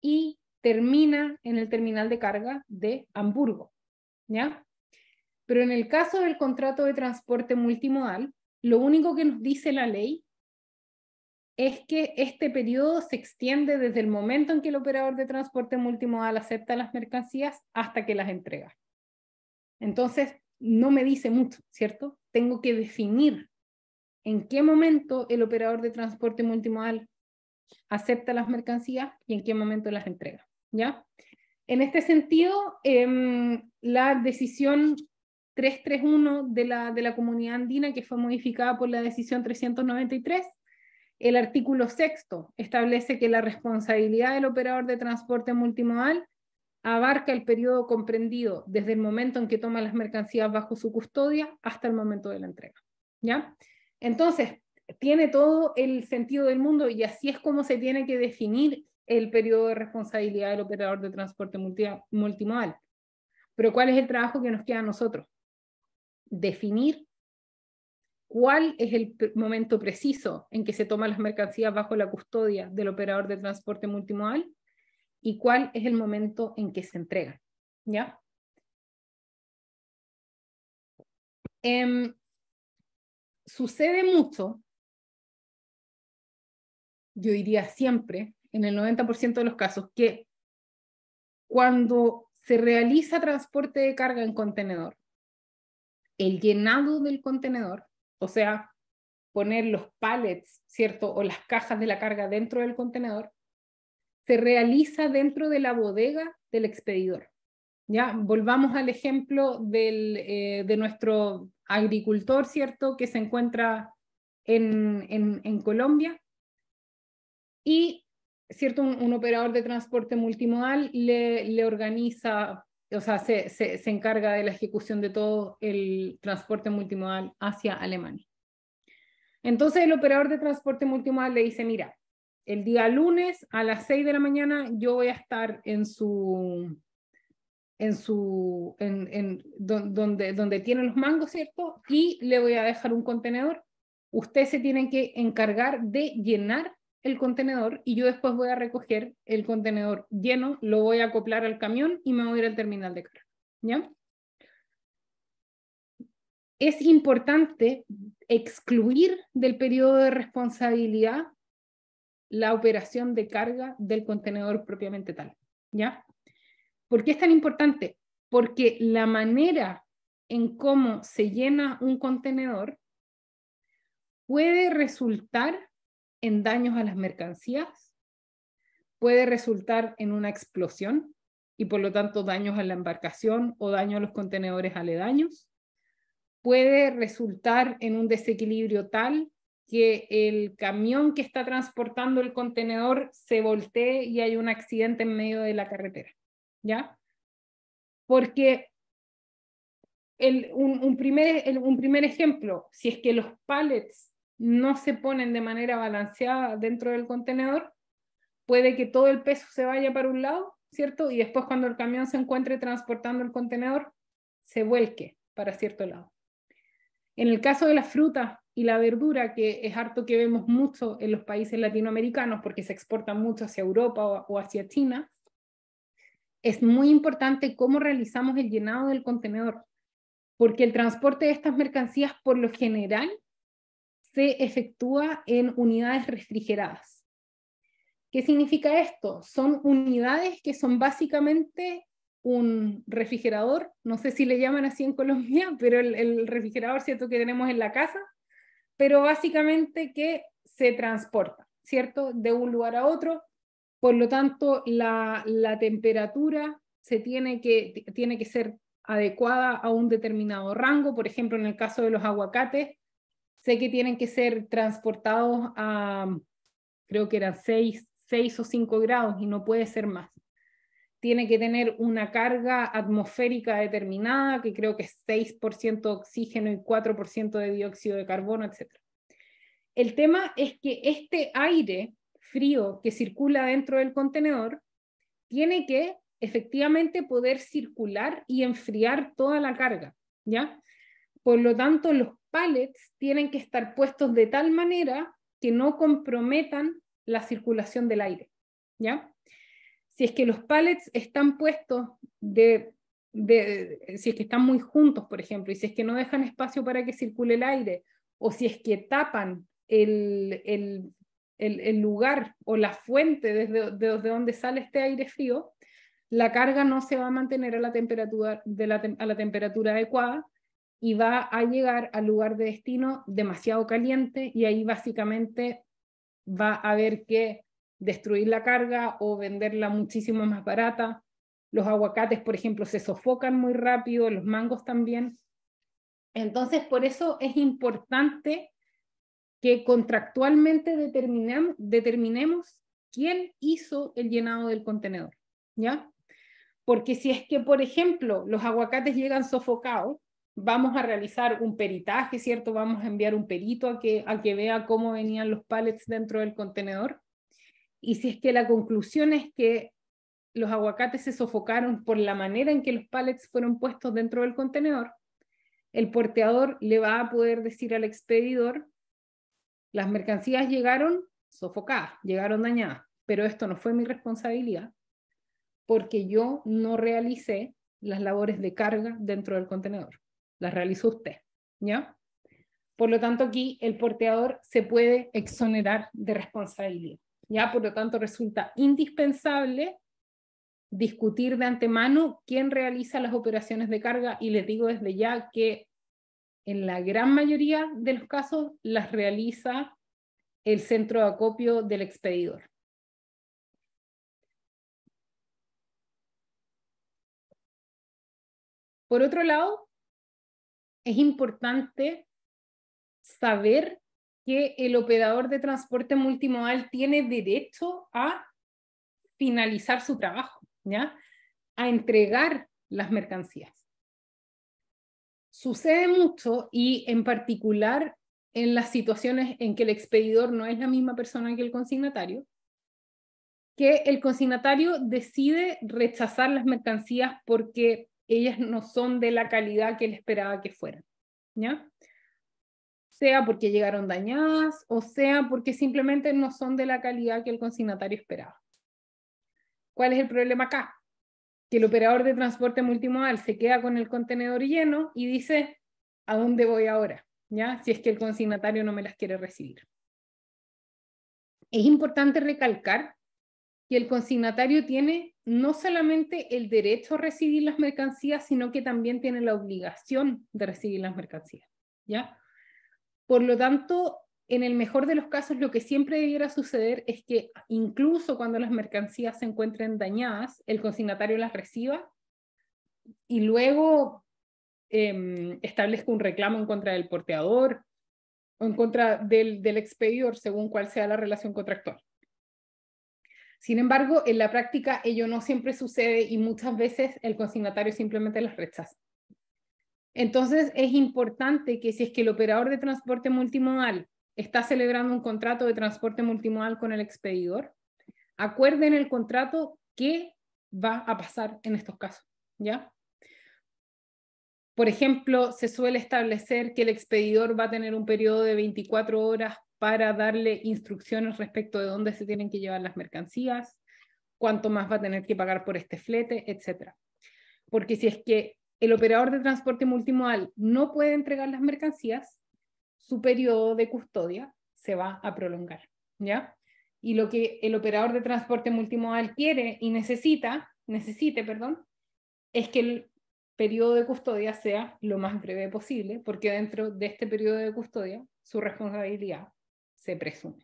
y termina en el terminal de carga de Hamburgo, ¿ya? Pero en el caso del contrato de transporte multimodal, lo único que nos dice la ley es que este periodo se extiende desde el momento en que el operador de transporte multimodal acepta las mercancías hasta que las entrega. Entonces, no me dice mucho, ¿cierto? Tengo que definir en qué momento el operador de transporte multimodal acepta las mercancías y en qué momento las entrega, ¿ya? En este sentido, em, la decisión 331 de la, de la comunidad andina, que fue modificada por la decisión 393, el artículo sexto establece que la responsabilidad del operador de transporte multimodal abarca el periodo comprendido desde el momento en que toma las mercancías bajo su custodia hasta el momento de la entrega. ¿ya? Entonces, tiene todo el sentido del mundo y así es como se tiene que definir el periodo de responsabilidad del operador de transporte multimodal. Pero ¿cuál es el trabajo que nos queda a nosotros? Definir cuál es el momento preciso en que se toman las mercancías bajo la custodia del operador de transporte multimodal y cuál es el momento en que se entrega? ¿Ya? Em, sucede mucho, yo diría siempre, en el 90% de los casos, que cuando se realiza transporte de carga en contenedor, el llenado del contenedor o sea, poner los pallets, ¿cierto? O las cajas de la carga dentro del contenedor, se realiza dentro de la bodega del expedidor. ¿Ya? Volvamos al ejemplo del, eh, de nuestro agricultor, ¿cierto? Que se encuentra en, en, Colombia. Y, ¿cierto? Un, operador de transporte multimodal le, le organiza o sea, se, encarga de la ejecución de todo el transporte multimodal hacia Alemania. Entonces el operador de transporte multimodal le dice, mira, el día lunes a las 6 de la mañana yo voy a estar en su, en su, en, en donde, donde tienen los mangos, ¿cierto? Y le voy a dejar un contenedor. Usted se tiene que encargar de llenar el contenedor y yo después voy a recoger el contenedor lleno, lo voy a acoplar al camión y me voy a ir al terminal de carga. ¿Ya? Es importante excluir del periodo de responsabilidad la operación de carga del contenedor propiamente tal. ¿Ya? ¿Por qué es tan importante? Porque la manera en cómo se llena un contenedor puede resultar en daños a las mercancías, puede resultar en una explosión y por lo tanto daños a la embarcación o daño a los contenedores aledaños, puede resultar en un desequilibrio tal que el camión que está transportando el contenedor se voltee y hay un accidente en medio de la carretera, ¿ya? Porque el, un, primer, un primer ejemplo, si es que los pallets no se ponen de manera balanceada dentro del contenedor, puede que todo el peso se vaya para un lado, ¿cierto? Y después cuando el camión se encuentre transportando el contenedor, se vuelque para cierto lado. En el caso de la fruta y la verdura, que es harto que vemos mucho en los países latinoamericanos porque se exportan mucho hacia Europa o hacia China, es muy importante cómo realizamos el llenado del contenedor, porque el transporte de estas mercancías por lo general se efectúa en unidades refrigeradas. ¿Qué significa esto? Son unidades que son básicamente un refrigerador, no sé si le llaman así en Colombia, pero el, refrigerador cierto que tenemos en la casa, pero básicamente que se transporta, ¿cierto? De un lugar a otro. Por lo tanto, la, la temperatura se tiene que, tiene que ser adecuada a un determinado rango. Por ejemplo, en el caso de los aguacates, Sé que tienen que ser transportados a, creo que eran 6, seis o 5 grados y no puede ser más. Tiene que tener una carga atmosférica determinada, que creo que es 6% oxígeno y 4% de dióxido de carbono, etc. El tema es que este aire frío que circula dentro del contenedor tiene que efectivamente poder circular y enfriar toda la carga, ¿ya? Por lo tanto, los pallets tienen que estar puestos de tal manera que no comprometan la circulación del aire. ¿ya? Si es que los pallets están puestos de, si es que están muy juntos, por ejemplo, y si es que no dejan espacio para que circule el aire, o si es que tapan el, el, lugar o la fuente desde, donde sale este aire frío, la carga no se va a mantener a la temperatura, de a la temperatura adecuada y va a llegar al lugar de destino demasiado caliente y ahí básicamente va a haber que destruir la carga o venderla muchísimo más barata. Los aguacates, por ejemplo, se sofocan muy rápido, los mangos también. Entonces, por eso es importante que contractualmente determinemos quién hizo el llenado del contenedor, ¿ya? Porque si es que, por ejemplo, los aguacates llegan sofocados, vamos a realizar un peritaje, ¿cierto? Vamos a enviar un perito a que, a que vea cómo venían los pallets dentro del contenedor. Y si es que la conclusión es que los aguacates se sofocaron por la manera en que los pallets fueron puestos dentro del contenedor, el porteador le va a poder decir al expedidor, las mercancías llegaron sofocadas, llegaron dañadas, pero esto no fue mi responsabilidad porque yo no realicé las labores de carga dentro del contenedor las realizó usted, ¿ya? Por lo tanto, aquí el porteador se puede exonerar de responsabilidad, ¿ya? Por lo tanto, resulta indispensable discutir de antemano quién realiza las operaciones de carga y les digo desde ya que en la gran mayoría de los casos las realiza el centro de acopio del expedidor. Por otro lado, es importante saber que el operador de transporte multimodal tiene derecho a finalizar su trabajo, ¿ya? A entregar las mercancías. Sucede mucho y en particular en las situaciones en que el expedidor no es la misma persona que el consignatario, que el consignatario decide rechazar las mercancías porque ellas no son de la calidad que él esperaba que fueran, ¿ya? Sea porque llegaron dañadas o sea porque simplemente no son de la calidad que el consignatario esperaba. ¿Cuál es el problema acá? Que el operador de transporte multimodal se queda con el contenedor lleno y dice, ¿a dónde voy ahora? ¿Ya? Si es que el consignatario no me las quiere recibir. Es importante recalcar y el consignatario tiene no solamente el derecho a recibir las mercancías, sino que también tiene la obligación de recibir las mercancías. ¿ya? Por lo tanto, en el mejor de los casos, lo que siempre debiera suceder es que incluso cuando las mercancías se encuentren dañadas, el consignatario las reciba y luego em, establezca un reclamo en contra del porteador o en contra del, del expedidor, según cuál sea la relación contractual. Sin embargo, en la práctica ello no siempre sucede y muchas veces el consignatario simplemente las rechaza. Entonces, es importante que si es que el operador de transporte multimodal está celebrando un contrato de transporte multimodal con el expedidor, acuerden el contrato qué va a pasar en estos casos, ¿ya? Por ejemplo, se suele establecer que el expedidor va a tener un periodo de 24 horas para darle instrucciones respecto de dónde se tienen que llevar las mercancías, cuánto más va a tener que pagar por este flete, etc. Porque si es que el operador de transporte multimodal no puede entregar las mercancías, su periodo de custodia se va a prolongar, ¿ya? Y lo que el operador de transporte multimodal quiere y necesita, necesite, perdón, es que el periodo de custodia sea lo más breve posible, porque dentro de este periodo de custodia su responsabilidad se presume.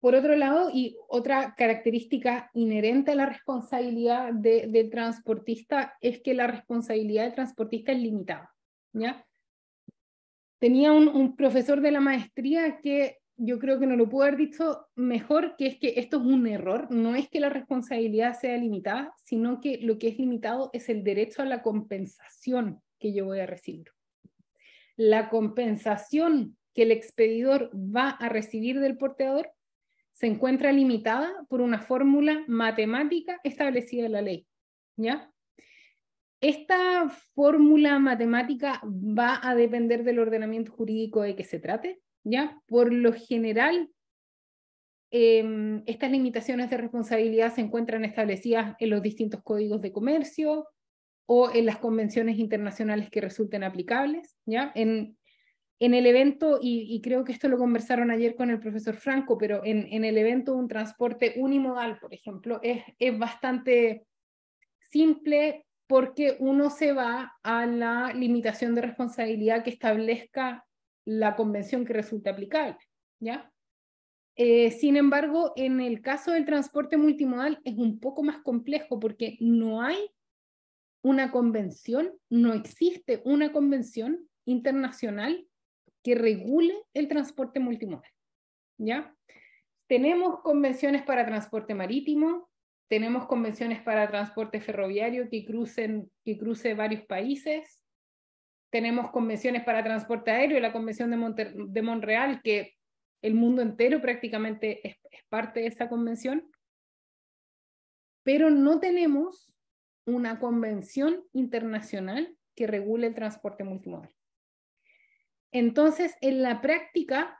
Por otro lado, y otra característica inherente a la responsabilidad de, transportista es que la responsabilidad del transportista es limitada. ¿ya? Tenía un, profesor de la maestría que yo creo que no lo puedo haber dicho mejor, que es que esto es un error. No es que la responsabilidad sea limitada, sino que lo que es limitado es el derecho a la compensación que yo voy a recibir. La compensación que el expedidor va a recibir del porteador se encuentra limitada por una fórmula matemática establecida en la ley. ¿Ya? Esta fórmula matemática va a depender del ordenamiento jurídico de que se trate, por lo general, em, estas limitaciones de responsabilidad se encuentran establecidas en los distintos códigos de comercio o en las convenciones internacionales que resulten aplicables. ¿ya? En, el evento, y, creo que esto lo conversaron ayer con el profesor Franco, pero en, el evento un transporte unimodal, por ejemplo, es bastante simple porque uno se va a la limitación de responsabilidad que establezca la convención que resulta aplicable. ¿ya? Eh, sin embargo, en el caso del transporte multimodal es un poco más complejo porque no hay una convención, no existe una convención internacional que regule el transporte multimodal. ¿Ya? Tenemos convenciones para transporte marítimo, tenemos convenciones para transporte ferroviario que, crucen, que cruce varios países, tenemos convenciones para transporte aéreo, la convención de, Monreal, que el mundo entero prácticamente es parte de esa convención, pero no tenemos una convención internacional que regule el transporte multimodal. Entonces, en la práctica,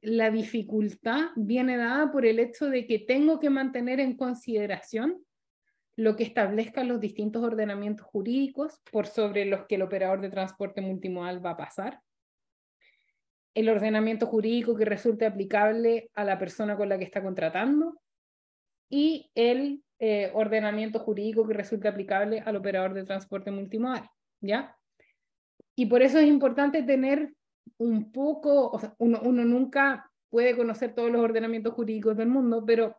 la dificultad viene dada por el hecho de que tengo que mantener en consideración lo que establezca los distintos ordenamientos jurídicos por sobre los que el operador de transporte multimodal va a pasar, el ordenamiento jurídico que resulte aplicable a la persona con la que está contratando y el eh, ordenamiento jurídico que resulte aplicable al operador de transporte multimodal, ¿ya? Y por eso es importante tener un poco, uno nunca puede conocer todos los ordenamientos jurídicos del mundo, pero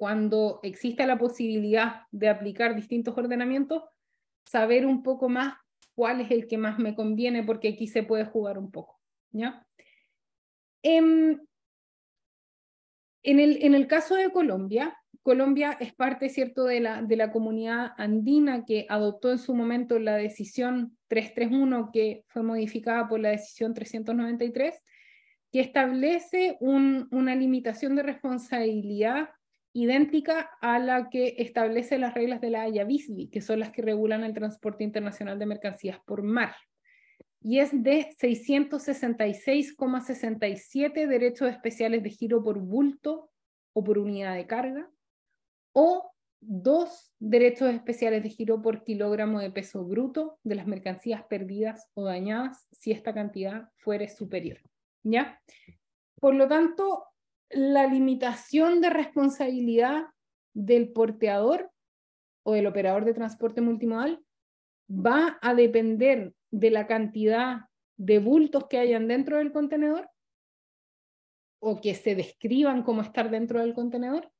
cuando exista la posibilidad de aplicar distintos ordenamientos, saber un poco más cuál es el que más me conviene, porque aquí se puede jugar un poco. ¿ya? Em, en, el, en el caso de Colombia, Colombia es parte, ¿cierto?, de la, de la comunidad andina que adoptó en su momento la decisión 331, que fue modificada por la decisión 393, que establece una limitación de responsabilidad idéntica a la que establece las reglas de la Haya que son las que regulan el transporte internacional de mercancías por mar. Y es de 666,67 derechos especiales de giro por bulto o por unidad de carga, o dos derechos especiales de giro por kilogramo de peso bruto de las mercancías perdidas o dañadas si esta cantidad fuere superior. ¿Ya? Por lo tanto, la limitación de responsabilidad del porteador o del operador de transporte multimodal va a depender de la cantidad de bultos que hayan dentro del contenedor o que se describan como estar dentro del contenedor,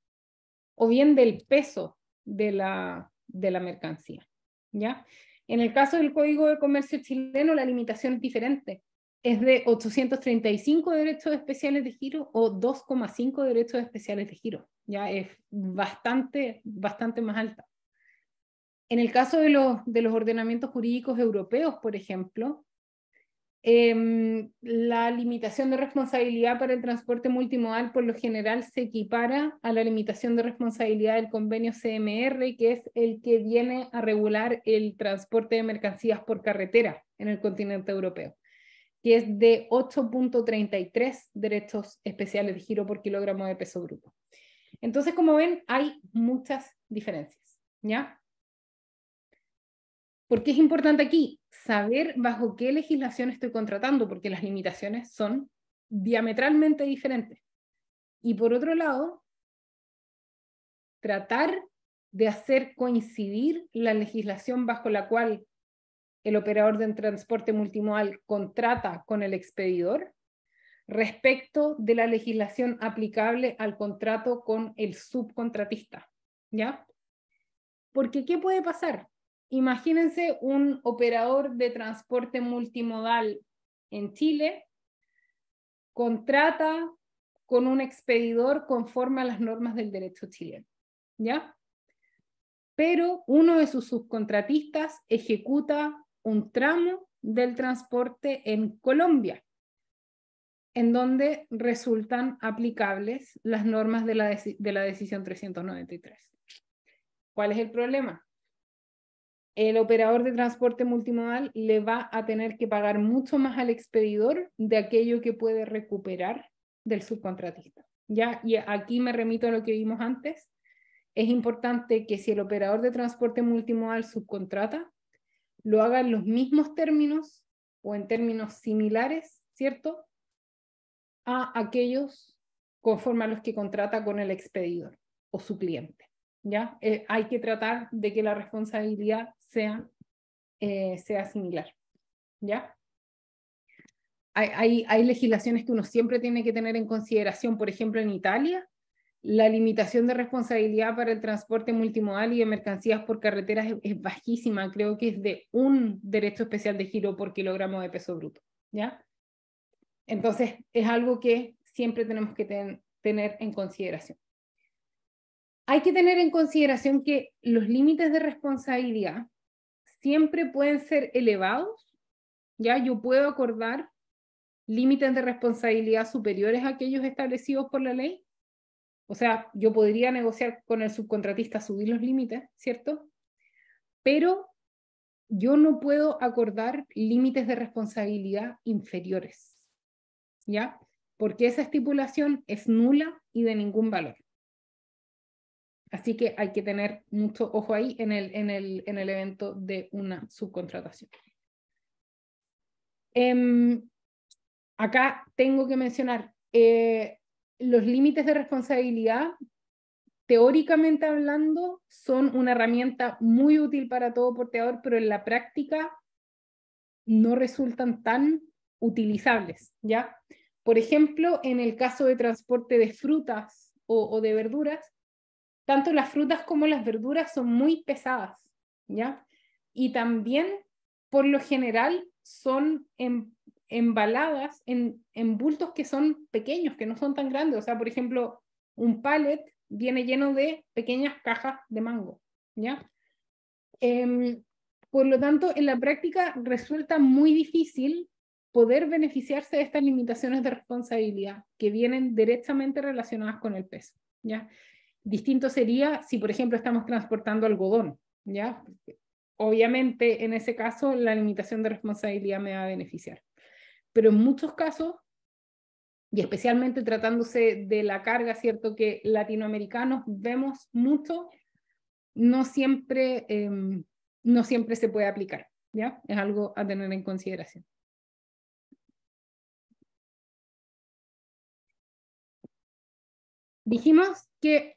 o bien del peso de la, de la mercancía. ¿ya? En el caso del Código de Comercio chileno, la limitación es diferente es de 835 derechos especiales de giro o 2,5 derechos especiales de giro. Ya es bastante, bastante más alta. En el caso de los, de los ordenamientos jurídicos europeos, por ejemplo, em, la limitación de responsabilidad para el transporte multimodal por lo general se equipara a la limitación de responsabilidad del convenio CMR, que es el que viene a regular el transporte de mercancías por carretera en el continente europeo que es de 8.33 derechos especiales de giro por kilogramo de peso bruto. Entonces, como ven, hay muchas diferencias, ¿ya? ¿Por qué es importante aquí? Saber bajo qué legislación estoy contratando, porque las limitaciones son diametralmente diferentes. Y por otro lado, tratar de hacer coincidir la legislación bajo la cual el operador de transporte multimodal contrata con el expedidor respecto de la legislación aplicable al contrato con el subcontratista, ¿ya? Porque ¿qué puede pasar? Imagínense un operador de transporte multimodal en Chile contrata con un expedidor conforme a las normas del derecho chileno, ¿ya? Pero uno de sus subcontratistas ejecuta un tramo del transporte en Colombia, en donde resultan aplicables las normas de la, decisión 393. ¿Cuál es el problema? el operador de transporte multimodal le va a tener que pagar mucho más al expedidor de aquello que puede recuperar del subcontratista. ¿ya? Y aquí me remito a lo que vimos antes. Es importante que si el operador de transporte multimodal subcontrata, lo haga en los mismos términos o en términos similares, ¿cierto? A aquellos conforme a los que contrata con el expedidor o su cliente. ¿ya? Eh, hay que tratar de que la responsabilidad sea, eh, sea similar. ¿ya? hay, legislaciones que uno siempre tiene que tener en consideración, por ejemplo, en Italia la limitación de responsabilidad para el transporte multimodal y de mercancías por carreteras es, bajísima, creo que es de un derecho especial de giro por kilogramo de peso bruto, ¿ya? Entonces, es algo que siempre tenemos que tener en consideración. Hay que tener en consideración que los límites de responsabilidad siempre pueden ser elevados, ¿ya? Yo puedo acordar límites de responsabilidad superiores a aquellos establecidos por la ley, o sea, yo podría negociar con el subcontratista, subir los límites, ¿cierto? Pero yo no puedo acordar límites de responsabilidad inferiores, ¿ya? Porque esa estipulación es nula y de ningún valor. Así que hay que tener mucho ojo ahí en el, el, en el evento de una subcontratación. Em, acá tengo que mencionar, eh, los límites de responsabilidad, teóricamente hablando, son una herramienta muy útil para todo porteador, pero en la práctica no resultan tan utilizables, ¿ya? Por ejemplo, en el caso de transporte de frutas o, de verduras, tanto las frutas como las verduras son muy pesadas, ¿ya? Y también, por lo general, son en embaladas en, en bultos que son pequeños, que no son tan grandes. O sea, por ejemplo, un pallet viene lleno de pequeñas cajas de mango, ¿ya? Em, por lo tanto, en la práctica resulta muy difícil poder beneficiarse de estas limitaciones de responsabilidad que vienen directamente relacionadas con el peso, ¿ya? Distinto sería si, por ejemplo, estamos transportando algodón, ¿ya? Obviamente, en ese caso, la limitación de responsabilidad me va a beneficiar pero en muchos casos, y especialmente tratándose de la carga, ¿cierto? Que latinoamericanos vemos mucho, no siempre, em, no siempre se puede aplicar, ¿ya? Es algo a tener en consideración. Dijimos que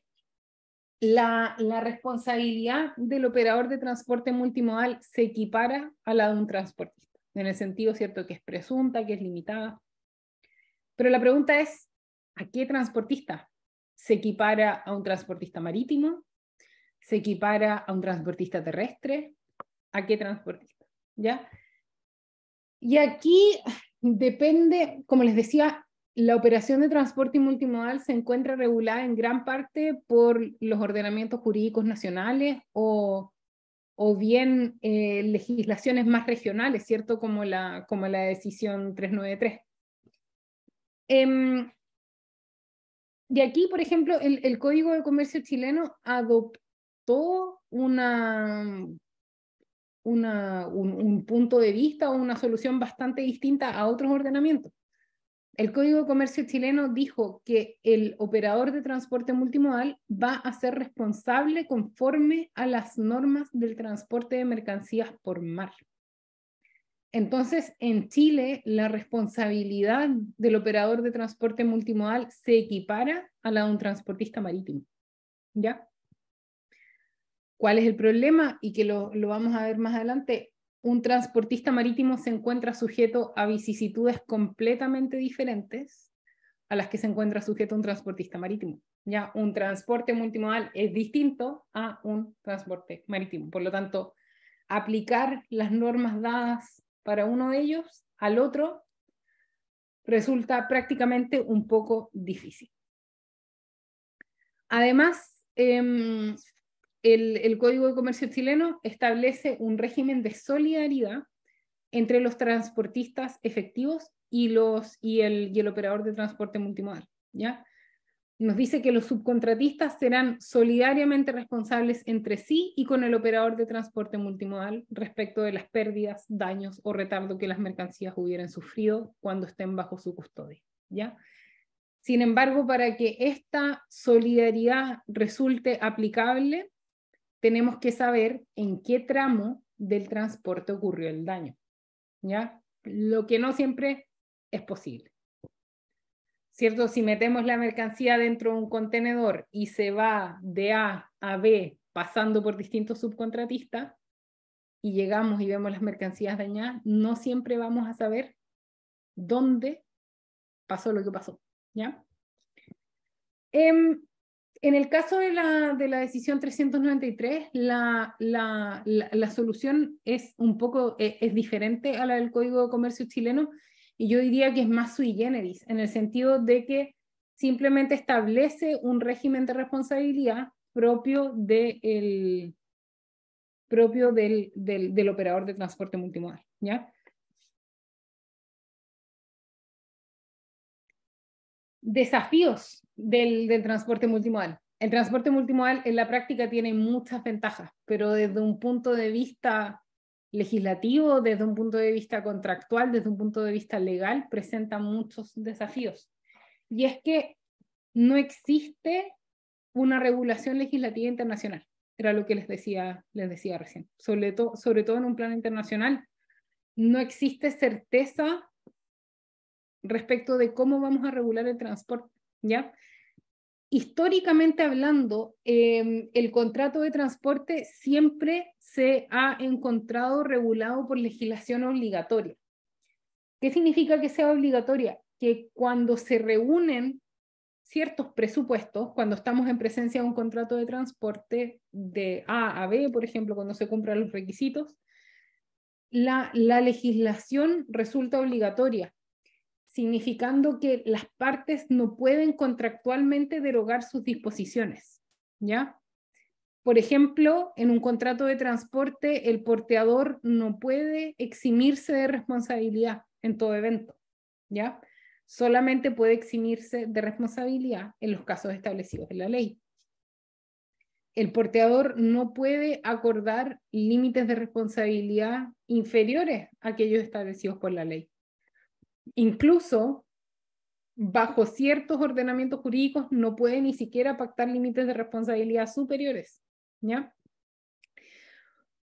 la, la, responsabilidad del operador de transporte multimodal se equipara a la de un transportista en el sentido, ¿cierto?, que es presunta, que es limitada. Pero la pregunta es, ¿a qué transportista? ¿Se equipara a un transportista marítimo? ¿Se equipara a un transportista terrestre? ¿A qué transportista? ¿Ya? Y aquí depende, como les decía, la operación de transporte multimodal se encuentra regulada en gran parte por los ordenamientos jurídicos nacionales o o bien eh, legislaciones más regionales, ¿cierto? Como la, como la decisión 393. Eh, y aquí, por ejemplo, el, Código de Comercio chileno adoptó una, una un punto de vista o una solución bastante distinta a otros ordenamientos el Código de Comercio chileno dijo que el operador de transporte multimodal va a ser responsable conforme a las normas del transporte de mercancías por mar. Entonces, en Chile, la responsabilidad del operador de transporte multimodal se equipara a la de un transportista marítimo. ¿Ya? ¿Cuál es el problema? Y que lo, lo vamos a ver más adelante un transportista marítimo se encuentra sujeto a vicisitudes completamente diferentes a las que se encuentra sujeto un transportista marítimo. Ya un transporte multimodal es distinto a un transporte marítimo. Por lo tanto, aplicar las normas dadas para uno de ellos al otro resulta prácticamente un poco difícil. Además, em, el, Código de Comercio chileno establece un régimen de solidaridad entre los transportistas efectivos y, el, y el operador de transporte multimodal. ¿ya? Nos dice que los subcontratistas serán solidariamente responsables entre sí y con el operador de transporte multimodal respecto de las pérdidas, daños o retardo que las mercancías hubieran sufrido cuando estén bajo su custodia. ¿ya? Sin embargo, para que esta solidaridad resulte aplicable, tenemos que saber en qué tramo del transporte ocurrió el daño, ¿ya? Lo que no siempre es posible. ¿Cierto? Si metemos la mercancía dentro de un contenedor y se va de A a B pasando por distintos subcontratistas y llegamos y vemos las mercancías dañadas, no siempre vamos a saber dónde pasó lo que pasó, ¿ya? Em, en el caso de la, de la decisión 393, la, la, solución es un poco e, es, diferente a la del Código de Comercio chileno y yo diría que es más sui generis, en el sentido de que simplemente establece un régimen de responsabilidad propio, propio del, del, del operador de transporte multimodal. ¿ya? desafíos del, transporte multimodal. El transporte multimodal en la práctica tiene muchas ventajas, pero desde un punto de vista legislativo, desde un punto de vista contractual, desde un punto de vista legal, presenta muchos desafíos. Y es que no existe una regulación legislativa internacional. Era lo que les decía, les decía recién. Sobre, sobre todo en un plano internacional, no existe certeza respecto de cómo vamos a regular el transporte, ¿ya? históricamente hablando, em, el contrato de transporte siempre se ha encontrado regulado por legislación obligatoria. ¿Qué significa que sea obligatoria? Que cuando se reúnen ciertos presupuestos, cuando estamos en presencia de un contrato de transporte de A a B, por ejemplo, cuando se cumplan los requisitos, la legislación resulta obligatoria significando que las partes no pueden contractualmente derogar sus disposiciones, ¿ya? Por ejemplo, en un contrato de transporte, el porteador no puede eximirse de responsabilidad en todo evento, ¿ya? Solamente puede eximirse de responsabilidad en los casos establecidos en la ley. El porteador no puede acordar límites de responsabilidad inferiores a aquellos establecidos por la ley. Incluso bajo ciertos ordenamientos jurídicos no puede ni siquiera pactar límites de responsabilidad superiores. ¿ya?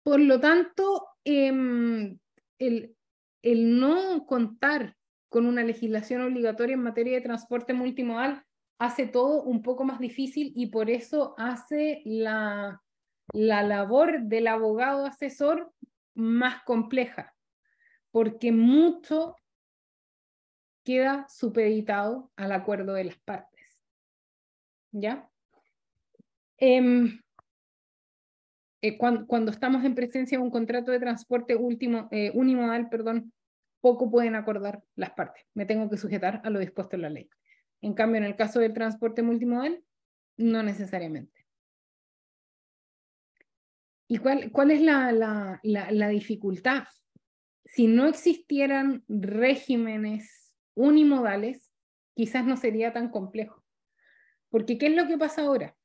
Por lo tanto, em, el, no contar con una legislación obligatoria en materia de transporte multimodal hace todo un poco más difícil y por eso hace la, la labor del abogado asesor más compleja, porque mucho queda supeditado al acuerdo de las partes. ¿Ya? Em, eh, cuando, estamos en presencia de un contrato de transporte último, eh, unimodal, perdón, poco pueden acordar las partes. Me tengo que sujetar a lo dispuesto en la ley. En cambio, en el caso del transporte multimodal, no necesariamente. ¿Y cuál, es la dificultad? Si no existieran regímenes unimodales, quizás no sería tan complejo. Porque ¿qué es lo que pasa ahora?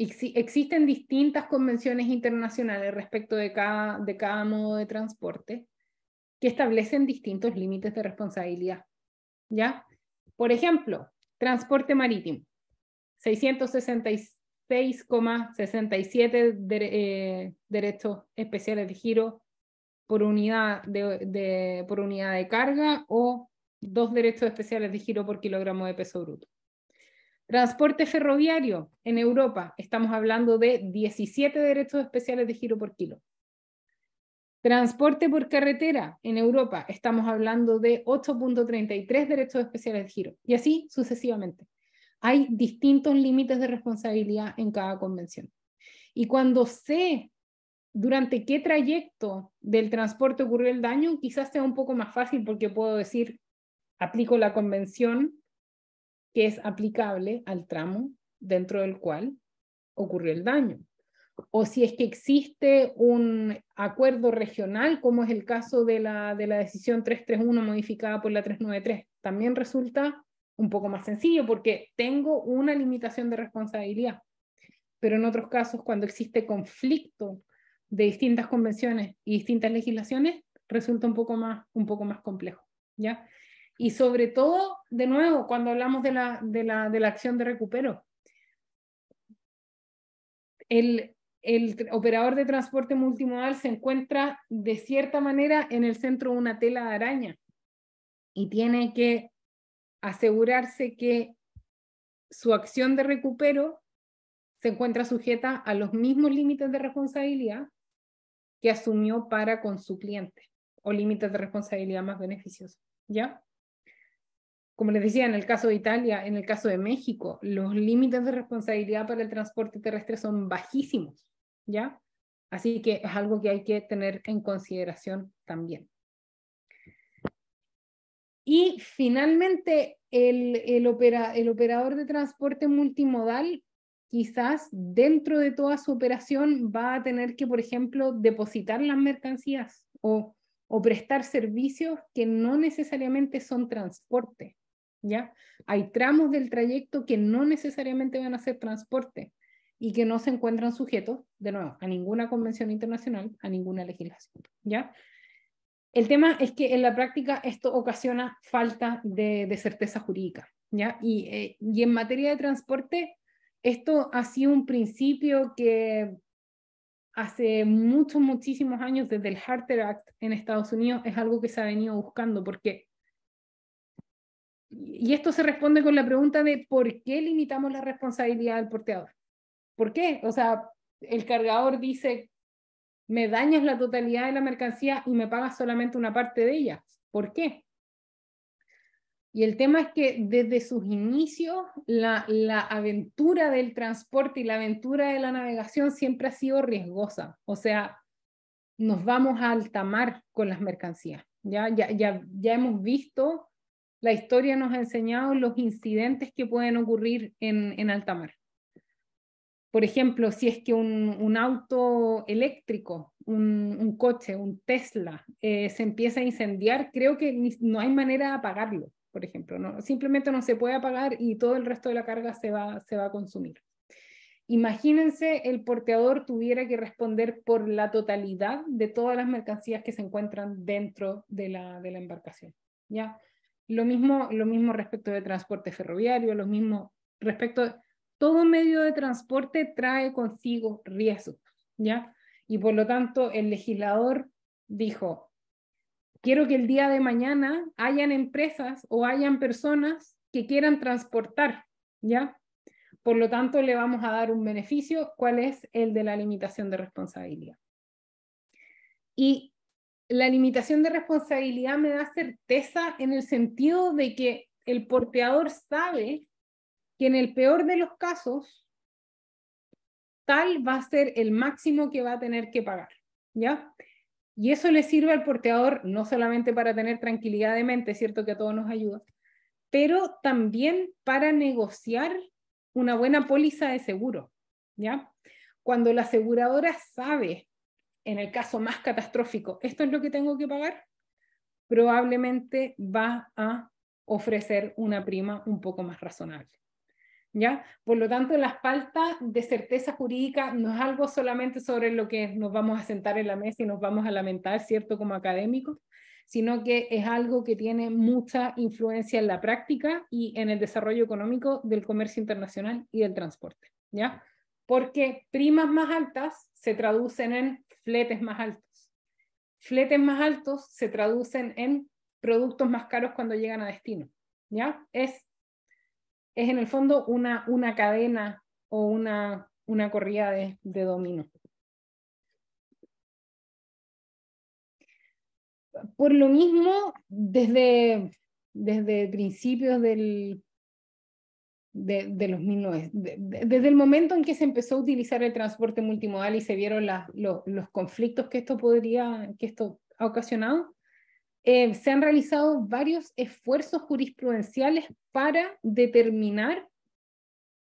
existen distintas convenciones internacionales respecto de cada, de cada modo de transporte que establecen distintos límites de responsabilidad. ¿Ya? Por ejemplo, transporte marítimo, 666,67 de, eh, derechos especiales de giro por unidad de, de, por unidad de carga o dos derechos especiales de giro por kilogramo de peso bruto. Transporte ferroviario en Europa, estamos hablando de 17 derechos especiales de giro por kilo. Transporte por carretera en Europa, estamos hablando de 8.33 derechos especiales de giro, y así sucesivamente. Hay distintos límites de responsabilidad en cada convención. Y cuando sé durante qué trayecto del transporte ocurrió el daño, quizás sea un poco más fácil porque puedo decir, aplico la convención que es aplicable al tramo dentro del cual ocurrió el daño. O si es que existe un acuerdo regional, como es el caso de la, de la decisión 331 modificada por la 393, también resulta un poco más sencillo porque tengo una limitación de responsabilidad. Pero en otros casos, cuando existe conflicto de distintas convenciones y distintas legislaciones, resulta un poco más, un poco más complejo. ¿ya? Y sobre todo, de nuevo, cuando hablamos de la, de la, de la acción de recupero, el, el operador de transporte multimodal se encuentra de cierta manera en el centro de una tela de araña y tiene que asegurarse que su acción de recupero se encuentra sujeta a los mismos límites de responsabilidad que asumió para con su cliente o límites de responsabilidad más beneficiosos. ¿Ya? como les decía, en el caso de Italia, en el caso de México, los límites de responsabilidad para el transporte terrestre son bajísimos, ¿ya? Así que es algo que hay que tener en consideración también. Y finalmente, el, el, el operador de transporte multimodal quizás dentro de toda su operación va a tener que, por ejemplo, depositar las mercancías o, o prestar servicios que no necesariamente son transporte. ¿ya? Hay tramos del trayecto que no necesariamente van a ser transporte y que no se encuentran sujetos, de nuevo, a ninguna convención internacional, a ninguna legislación, ¿ya? El tema es que en la práctica esto ocasiona falta de, de certeza jurídica, ¿ya? Y, eh, y en materia de transporte, esto ha sido un principio que hace muchos, muchísimos años, desde el Harter Act en Estados Unidos, es algo que se ha venido buscando, porque y esto se responde con la pregunta de por qué limitamos la responsabilidad del porteador. ¿Por qué? O sea, el cargador dice, me dañas la totalidad de la mercancía y me pagas solamente una parte de ella. ¿Por qué? Y el tema es que desde sus inicios, la, aventura del transporte y la aventura de la navegación siempre ha sido riesgosa. O sea, nos vamos a alta mar con las mercancías. Ya, ya, ya, ya hemos visto la historia nos ha enseñado los incidentes que pueden ocurrir en, en alta mar. Por ejemplo, si es que un, auto eléctrico, un, coche, un Tesla, eh, se empieza a incendiar, creo que no hay manera de apagarlo, por ejemplo. Simplemente no se puede apagar y todo el resto de la carga se va, se va a consumir. Imagínense el porteador tuviera que responder por la totalidad de todas las mercancías que se encuentran dentro de la, de la embarcación. ¿ya? Lo mismo, lo mismo respecto de transporte ferroviario, lo mismo respecto... todo medio de transporte trae consigo riesgos, ¿ya? Y por lo tanto, el legislador dijo, quiero que el día de mañana hayan empresas o hayan personas que quieran transportar, ¿ya? Por lo tanto, le vamos a dar un beneficio, ¿cuál es el de la limitación de responsabilidad? Y la limitación de responsabilidad me da certeza en el sentido de que el porteador sabe que en el peor de los casos, tal va a ser el máximo que va a tener que pagar, ¿ya? Y eso le sirve al porteador no solamente para tener tranquilidad de mente, cierto que a todos nos ayuda, pero también para negociar una buena póliza de seguro, ¿ya? Cuando la aseguradora sabe en el caso más catastrófico, esto es lo que tengo que pagar, probablemente va a ofrecer una prima un poco más razonable. ¿Ya? Por lo tanto, la falta de certeza jurídica no es algo solamente sobre lo que nos vamos a sentar en la mesa y nos vamos a lamentar, ¿cierto? Como académicos, sino que es algo que tiene mucha influencia en la práctica y en el desarrollo económico del comercio internacional y del transporte, ¿ya? Porque primas más altas se traducen en fletes más altos. Fletes más altos se traducen en productos más caros cuando llegan a destino. ¿ya? Es, es en el fondo una, una cadena o una, una corrida de, de dominó. Por lo mismo, desde, desde principios del, de, los desde el momento en que se empezó a utilizar el transporte multimodal y se vieron los conflictos que esto podría, que esto ha ocasionado, eh, se han realizado varios esfuerzos jurisprudenciales para determinar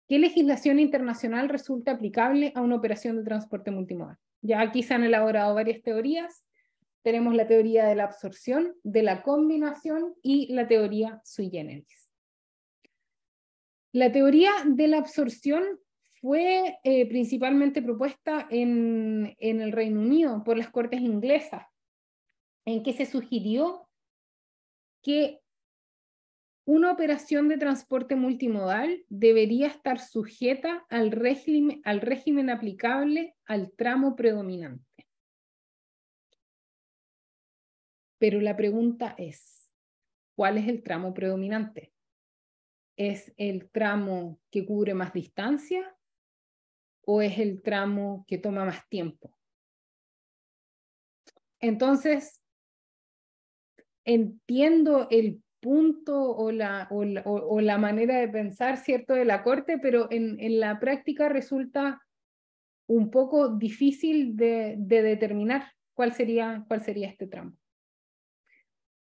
qué legislación internacional resulta aplicable a una operación de transporte multimodal. Ya aquí se han elaborado varias teorías. Tenemos la teoría de la absorción, de la combinación y la teoría sui generis. La teoría de la absorción fue eh, principalmente propuesta en, el Reino Unido por las cortes inglesas, en que se sugirió que una operación de transporte multimodal debería estar sujeta al régimen aplicable al tramo predominante. Pero la pregunta es, ¿cuál es el tramo predominante? ¿Es el tramo que cubre más distancia o es el tramo que toma más tiempo? Entonces, entiendo el punto o la, manera de pensar, ¿cierto?, de la Corte, pero en, la práctica resulta un poco difícil de, determinar cuál sería, cuál sería este tramo.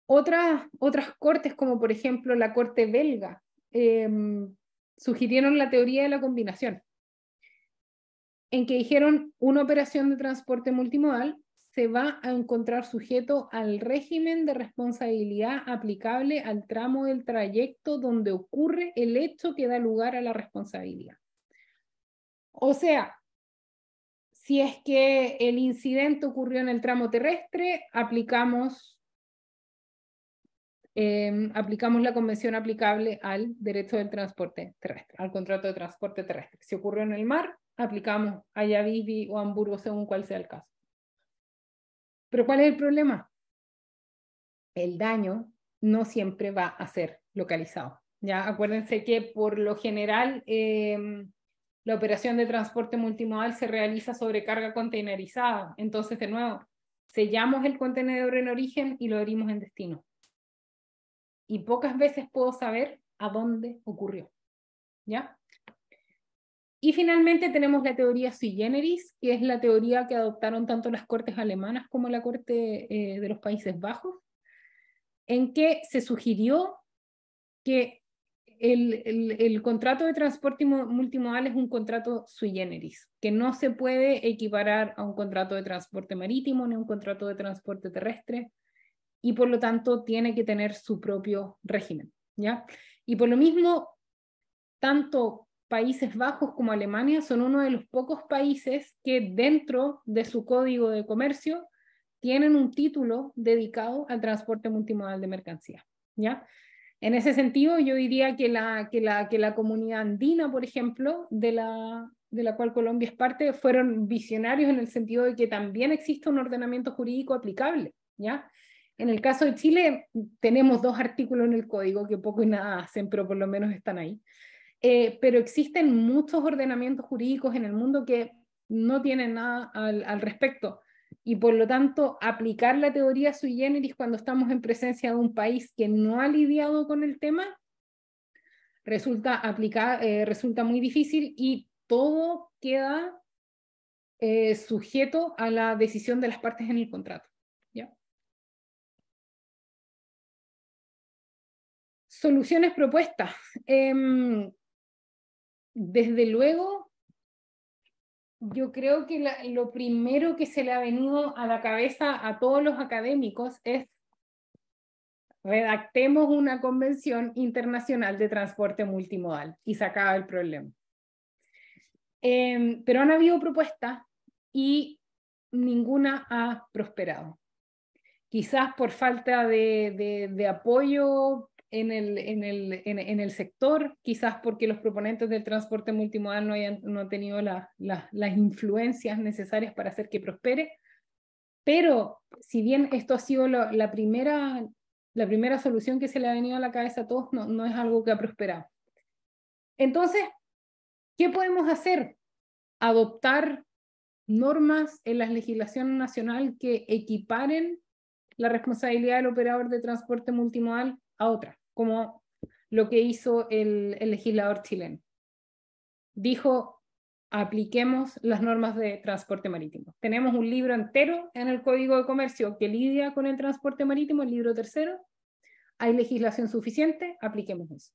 otras cortes, como por ejemplo la corte belga, Em, sugirieron la teoría de la combinación, en que dijeron una operación de transporte multimodal se va a encontrar sujeto al régimen de responsabilidad aplicable al tramo del trayecto donde ocurre el hecho que da lugar a la responsabilidad. O sea, si es que el incidente ocurrió en el tramo terrestre, aplicamos Em, aplicamos la convención aplicable al derecho del transporte terrestre, al contrato de transporte terrestre. Si ocurrió en el mar, aplicamos a Yavivi o a Hamburgo según cual sea el caso. Pero ¿cuál es el problema? El daño no siempre va a ser localizado. Ya acuérdense que por lo general em, la operación de transporte multimodal se realiza sobre carga containerizada. Entonces, de nuevo, sellamos el contenedor en origen y lo herimos en destino y pocas veces puedo saber a dónde ocurrió. ¿Ya? Y finalmente tenemos la teoría sui generis, que es la teoría que adoptaron tanto las cortes alemanas como la corte eh, de los Países Bajos, en que se sugirió que el, el, contrato de transporte multimodal es un contrato sui generis, que no se puede equiparar a un contrato de transporte marítimo ni a un contrato de transporte terrestre, y por lo tanto tiene que tener su propio régimen. ¿ya? Y por lo mismo, tanto Países Bajos como Alemania son uno de los pocos países que dentro de su código de comercio tienen un título dedicado al transporte multimodal de mercancía, ¿ya? En ese sentido, yo diría que la, que la, que la comunidad andina, por ejemplo, de la, de la cual Colombia es parte, fueron visionarios en el sentido de que también existe un ordenamiento jurídico aplicable, ¿ya? En el caso de Chile, tenemos dos artículos en el código que poco y nada hacen, pero por lo menos están ahí. Eh, pero existen muchos ordenamientos jurídicos en el mundo que no tienen nada al, respecto. Y por lo tanto, aplicar la teoría sui generis cuando estamos en presencia de un país que no ha lidiado con el tema resulta, eh, muy difícil y todo queda eh, sujeto a la decisión de las partes en el contrato. Soluciones propuestas. Em, desde luego, yo creo que lo primero que se le ha venido a la cabeza a todos los académicos es redactemos una convención internacional de transporte multimodal y se acaba el problema. Em, pero han habido propuestas y ninguna ha prosperado. Quizás por falta de apoyo en el, en el, en, el sector, quizás porque los proponentes del transporte multimodal no, no han tenido las influencias necesarias para hacer que prospere. Pero si bien esto ha sido la, primera, la primera solución que se le ha venido a la cabeza a todos, no, no es algo que ha prosperado. Entonces, ¿qué podemos hacer? Adoptar normas en la legislación nacional que equiparen la responsabilidad del operador de transporte multimodal a otra como lo que hizo el, legislador chileno. Dijo, apliquemos las normas de transporte marítimo. Tenemos un libro entero en el Código de Comercio que lidia con el transporte marítimo, el libro tercero. Hay legislación suficiente, apliquemos eso.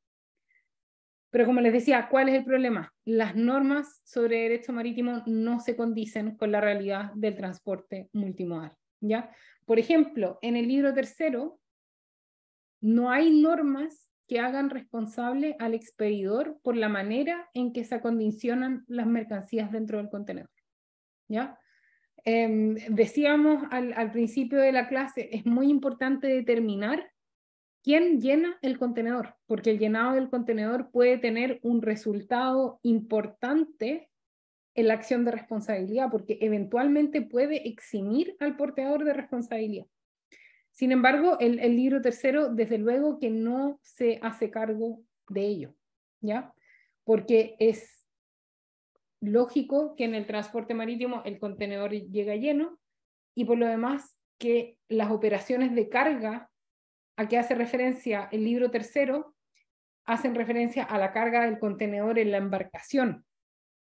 Pero como les decía, ¿cuál es el problema? Las normas sobre derecho marítimo no se condicen con la realidad del transporte multimodal. ¿ya? Por ejemplo, en el libro tercero no hay normas que hagan responsable al expedidor por la manera en que se acondicionan las mercancías dentro del contenedor. ¿Ya? Em, decíamos al, al, principio de la clase, es muy importante determinar quién llena el contenedor, porque el llenado del contenedor puede tener un resultado importante en la acción de responsabilidad, porque eventualmente puede eximir al porteador de responsabilidad. Sin embargo, el, libro tercero, desde luego que no se hace cargo de ello, ¿ya? Porque es lógico que en el transporte marítimo el contenedor llega lleno y por lo demás que las operaciones de carga a que hace referencia el libro tercero hacen referencia a la carga del contenedor en la embarcación,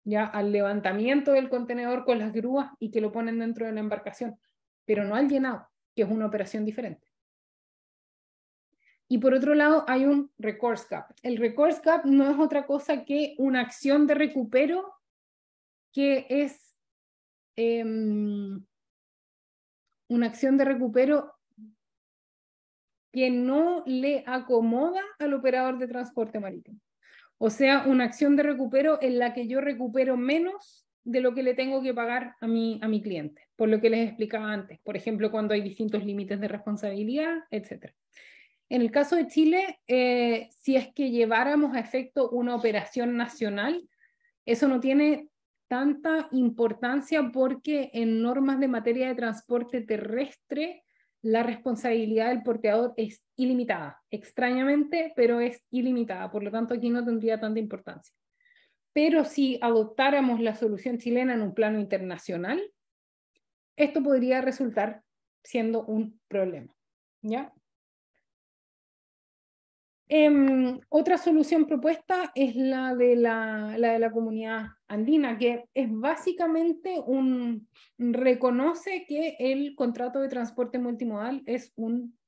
ya al levantamiento del contenedor con las grúas y que lo ponen dentro de la embarcación, pero no al llenado que es una operación diferente. Y por otro lado, hay un recourse cap. El recourse cap no es otra cosa que una acción de recupero que es em, una acción de recupero que no le acomoda al operador de transporte marítimo. O sea, una acción de recupero en la que yo recupero menos de lo que le tengo que pagar a mi, a mi cliente, por lo que les explicaba antes, por ejemplo, cuando hay distintos límites de responsabilidad, etc. En el caso de Chile, eh, si es que lleváramos a efecto una operación nacional, eso no tiene tanta importancia porque en normas de materia de transporte terrestre, la responsabilidad del porteador es ilimitada, extrañamente, pero es ilimitada, por lo tanto aquí no tendría tanta importancia. Pero si adoptáramos la solución chilena en un plano internacional, esto podría resultar siendo un problema. ¿ya? Em, otra solución propuesta es la de la, la de la, comunidad andina, que es básicamente un, reconoce que el contrato de transporte multimodal es, un,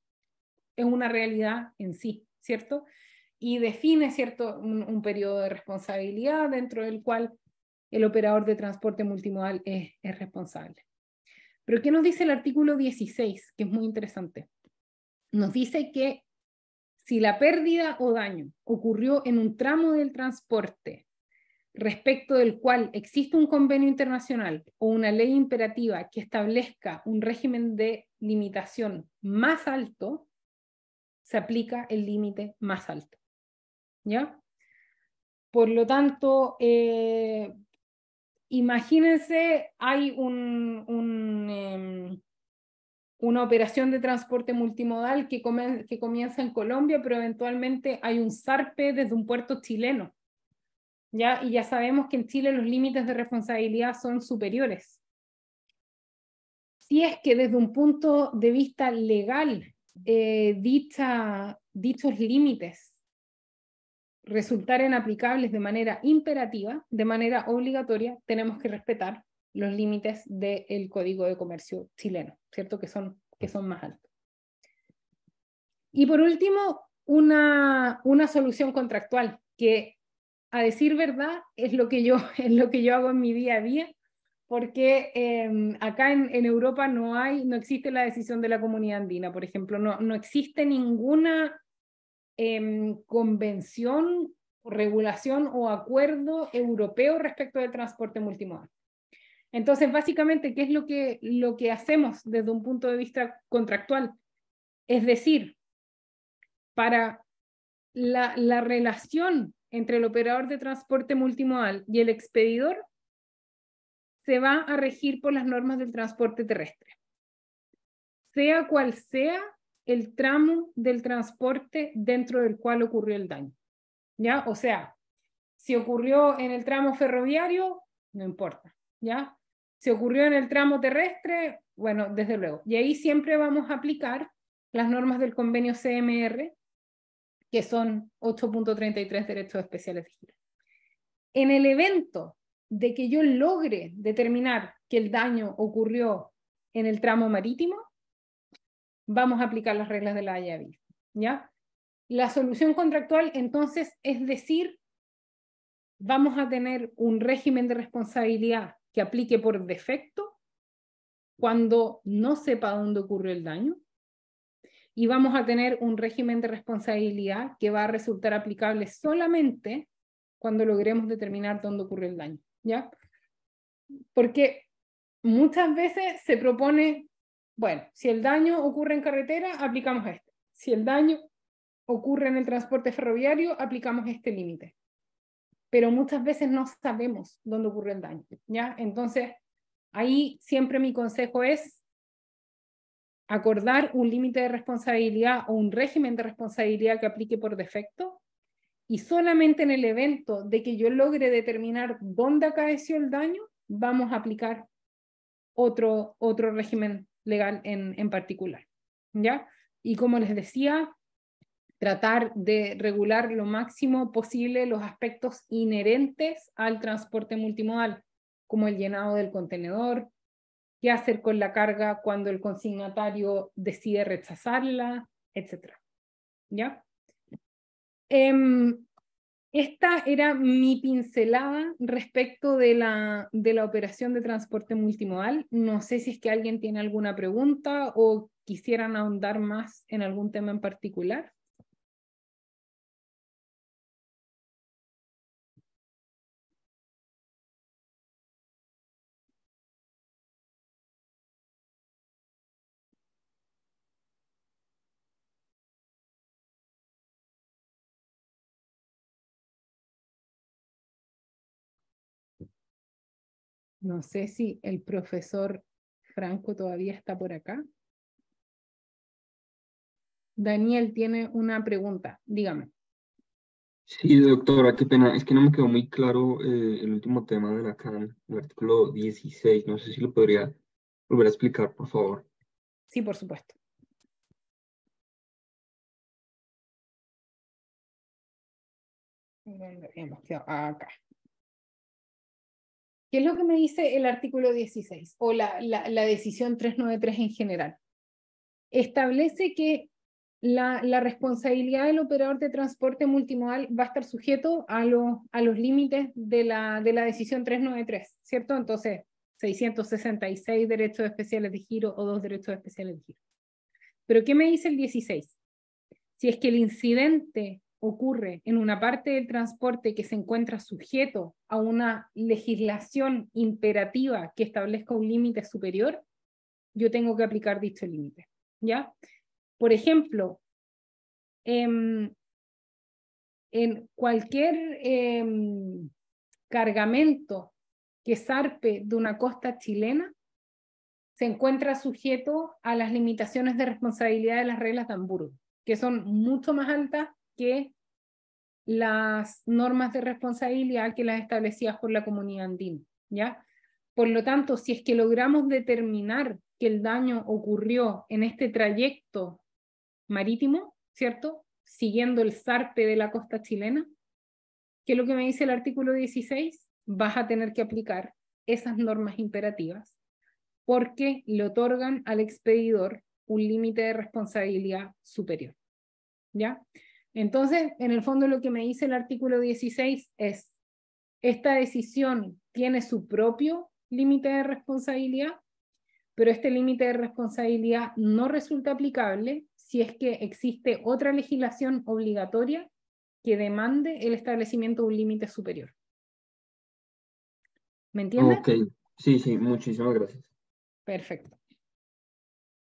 es una realidad en sí, ¿cierto? y define cierto un, periodo de responsabilidad dentro del cual el operador de transporte multimodal es, es responsable. Pero ¿qué nos dice el artículo 16? Que es muy interesante. Nos dice que si la pérdida o daño ocurrió en un tramo del transporte respecto del cual existe un convenio internacional o una ley imperativa que establezca un régimen de limitación más alto, se aplica el límite más alto. ¿ya? Por lo tanto, eh, imagínense, hay un, em, una operación de transporte multimodal que, comienza en Colombia, pero eventualmente hay un zarpe desde un puerto chileno. ¿ya? Y ya sabemos que en Chile los límites de responsabilidad son superiores. Si es que desde un punto de vista legal, eh, dichos límites resultar en aplicables de manera imperativa, de manera obligatoria, tenemos que respetar los límites del Código de Comercio chileno, ¿cierto? Que son, que son más altos. Y por último, una, una solución contractual, que a decir verdad es lo que yo, es lo que yo hago en mi día a día, porque em, acá en, en, Europa no, hay, no existe la decisión de la comunidad andina, por ejemplo, no, no existe ninguna eh, convención, regulación o acuerdo europeo respecto del transporte multimodal. Entonces, básicamente, ¿qué es lo que, lo que hacemos desde un punto de vista contractual? Es decir, para la relación entre el operador de transporte multimodal y el expedidor se va a regir por las normas del transporte terrestre. Sea cual sea el tramo del transporte dentro del cual ocurrió el daño. ¿Ya? O sea, si ocurrió en el tramo ferroviario, no importa, ¿ya? Si ocurrió en el tramo terrestre, bueno, desde luego. Y ahí siempre vamos a aplicar las normas del convenio CMR, que son 8.33 derechos especiales de En el evento de que yo logre determinar que el daño ocurrió en el tramo marítimo, vamos a aplicar las reglas de la Haya ¿ya? La solución contractual entonces es decir, vamos a tener un régimen de responsabilidad que aplique por defecto cuando no sepa dónde ocurrió el daño y vamos a tener un régimen de responsabilidad que va a resultar aplicable solamente cuando logremos determinar dónde ocurre el daño, ¿ya? Porque muchas veces se propone bueno, si el daño ocurre en carretera, aplicamos este. Si el daño ocurre en el transporte ferroviario, aplicamos este límite. Pero muchas veces no sabemos dónde ocurre el daño, ¿ya? Entonces, ahí siempre mi consejo es acordar un límite de responsabilidad o un régimen de responsabilidad que aplique por defecto y solamente en el evento de que yo logre determinar dónde acaeció el daño, vamos a aplicar otro, otro régimen legal en, en particular. ¿ya? Y como les decía, tratar de regular lo máximo posible los aspectos inherentes al transporte multimodal, como el llenado del contenedor, qué hacer con la carga cuando el consignatario decide rechazarla, etc. ¿Ya? Em, esta era mi pincelada respecto de la, de la operación de transporte multimodal. No sé si es que alguien tiene alguna pregunta o quisieran ahondar más en algún tema en particular. No sé si el profesor Franco todavía está por acá. Daniel tiene una pregunta, dígame. Sí, doctora, qué pena. Es que no me quedó muy claro eh, el último tema de la CAN, el artículo 16. No sé si lo podría volver a explicar, por favor. Sí, por supuesto. Hemos ah, acá. ¿Qué es lo que me dice el artículo 16 o la, la, la decisión 393 en general? Establece que la, la, responsabilidad del operador de transporte multimodal va a estar sujeto a, a los límites de la, de la decisión 393, ¿cierto? Entonces, 666 derechos especiales de giro o dos derechos especiales de giro. Pero ¿qué me dice el 16? Si es que el incidente ocurre en una parte del transporte que se encuentra sujeto a una legislación imperativa que establezca un límite superior, yo tengo que aplicar dicho límite. ¿Ya? Por ejemplo, em, en, cualquier em, cargamento que zarpe de una costa chilena, se encuentra sujeto a las limitaciones de responsabilidad de las reglas de Hamburgo, que son mucho más altas que las normas de responsabilidad que las establecidas por la comunidad andina, ¿ya? Por lo tanto, si es que logramos determinar que el daño ocurrió en este trayecto marítimo, ¿cierto? Siguiendo el zarpe de la costa chilena, que es lo que me dice el artículo 16, vas a tener que aplicar esas normas imperativas porque le otorgan al expedidor un límite de responsabilidad superior. ¿Ya? Entonces, en el fondo lo que me dice el artículo 16 es, esta decisión tiene su propio límite de responsabilidad, pero este límite de responsabilidad no resulta aplicable si es que existe otra legislación obligatoria que demande el establecimiento de un límite superior. ¿Me entiendes? Ok, sí, sí, muchísimas gracias. Perfecto.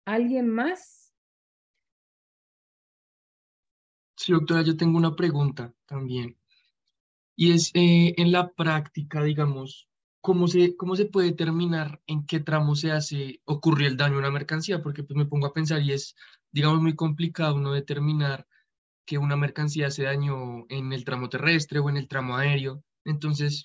¿Alguien más? Sí, doctora, yo tengo una pregunta también. Y es, eh, en la práctica, digamos, ¿cómo se, ¿cómo se puede determinar en qué tramo se hace, ocurrió el daño a una mercancía? Porque pues me pongo a pensar y es, digamos, muy complicado uno determinar que una mercancía hace daño en el tramo terrestre o en el tramo aéreo. Entonces,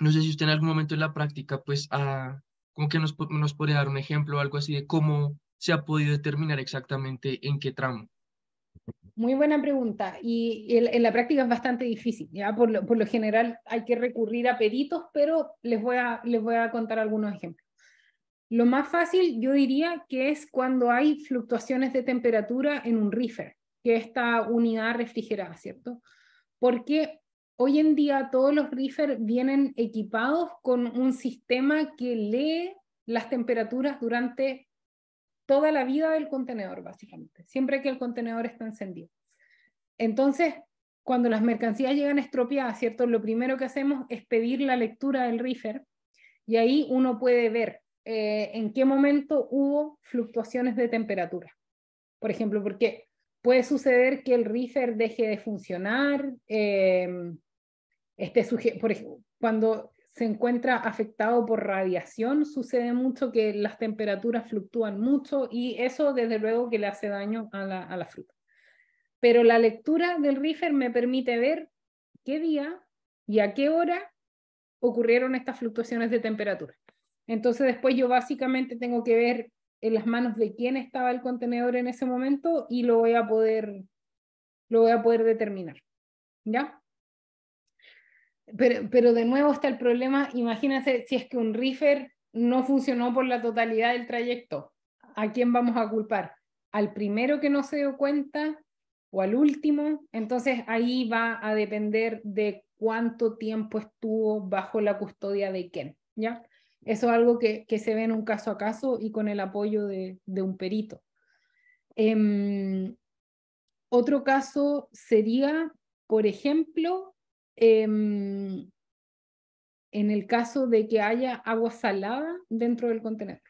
no sé si usted en algún momento en la práctica, pues, a como que nos, nos podría dar un ejemplo o algo así de cómo se ha podido determinar exactamente en qué tramo. Muy buena pregunta. Y en, la práctica es bastante difícil. ¿ya? Por, lo, general hay que recurrir a peritos, pero les voy a, les voy a contar algunos ejemplos. Lo más fácil yo diría que es cuando hay fluctuaciones de temperatura en un reefer, que es esta unidad refrigerada, ¿cierto? Porque hoy en día todos los reefer vienen equipados con un sistema que lee las temperaturas durante toda la vida del contenedor, básicamente, siempre que el contenedor está encendido. Entonces, cuando las mercancías llegan estropeadas, ¿cierto? Lo primero que hacemos es pedir la lectura del reefer y ahí uno puede ver eh, en qué momento hubo fluctuaciones de temperatura. Por ejemplo, porque puede suceder que el reefer deje de funcionar, este por ejemplo, cuando se encuentra afectado por radiación, sucede mucho que las temperaturas fluctúan mucho y eso desde luego que le hace daño a la, fruta. Pero la lectura del reefer me permite ver qué día y a qué hora ocurrieron estas fluctuaciones de temperatura. Entonces después yo básicamente tengo que ver en las manos de quién estaba el contenedor en ese momento y lo voy a poder, lo voy a poder determinar. ¿Ya? Pero, de nuevo está el problema, imagínense si es que un reefer no funcionó por la totalidad del trayecto, ¿a quién vamos a culpar? ¿Al primero que no se dio cuenta o al último? Entonces ahí va a depender de cuánto tiempo estuvo bajo la custodia de quién, ¿ya? Eso es algo que, se ve en un caso a caso y con el apoyo de, un perito. Em, otro caso sería, por ejemplo, Em, en el caso de que haya agua salada dentro del contenedor.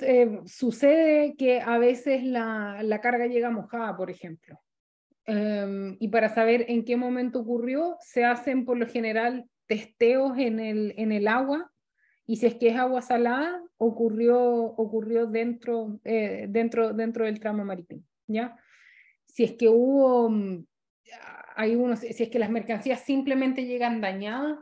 Eh, sucede que a veces la, carga llega mojada, por ejemplo. Em, y para saber en qué momento ocurrió, se hacen por lo general testeos en el, en el agua y si es que es agua salada, ocurrió, ocurrió dentro, eh, dentro, dentro del tramo marítimo. ¿ya? Si es que hubo mm, hay si es que las mercancías simplemente llegan dañadas,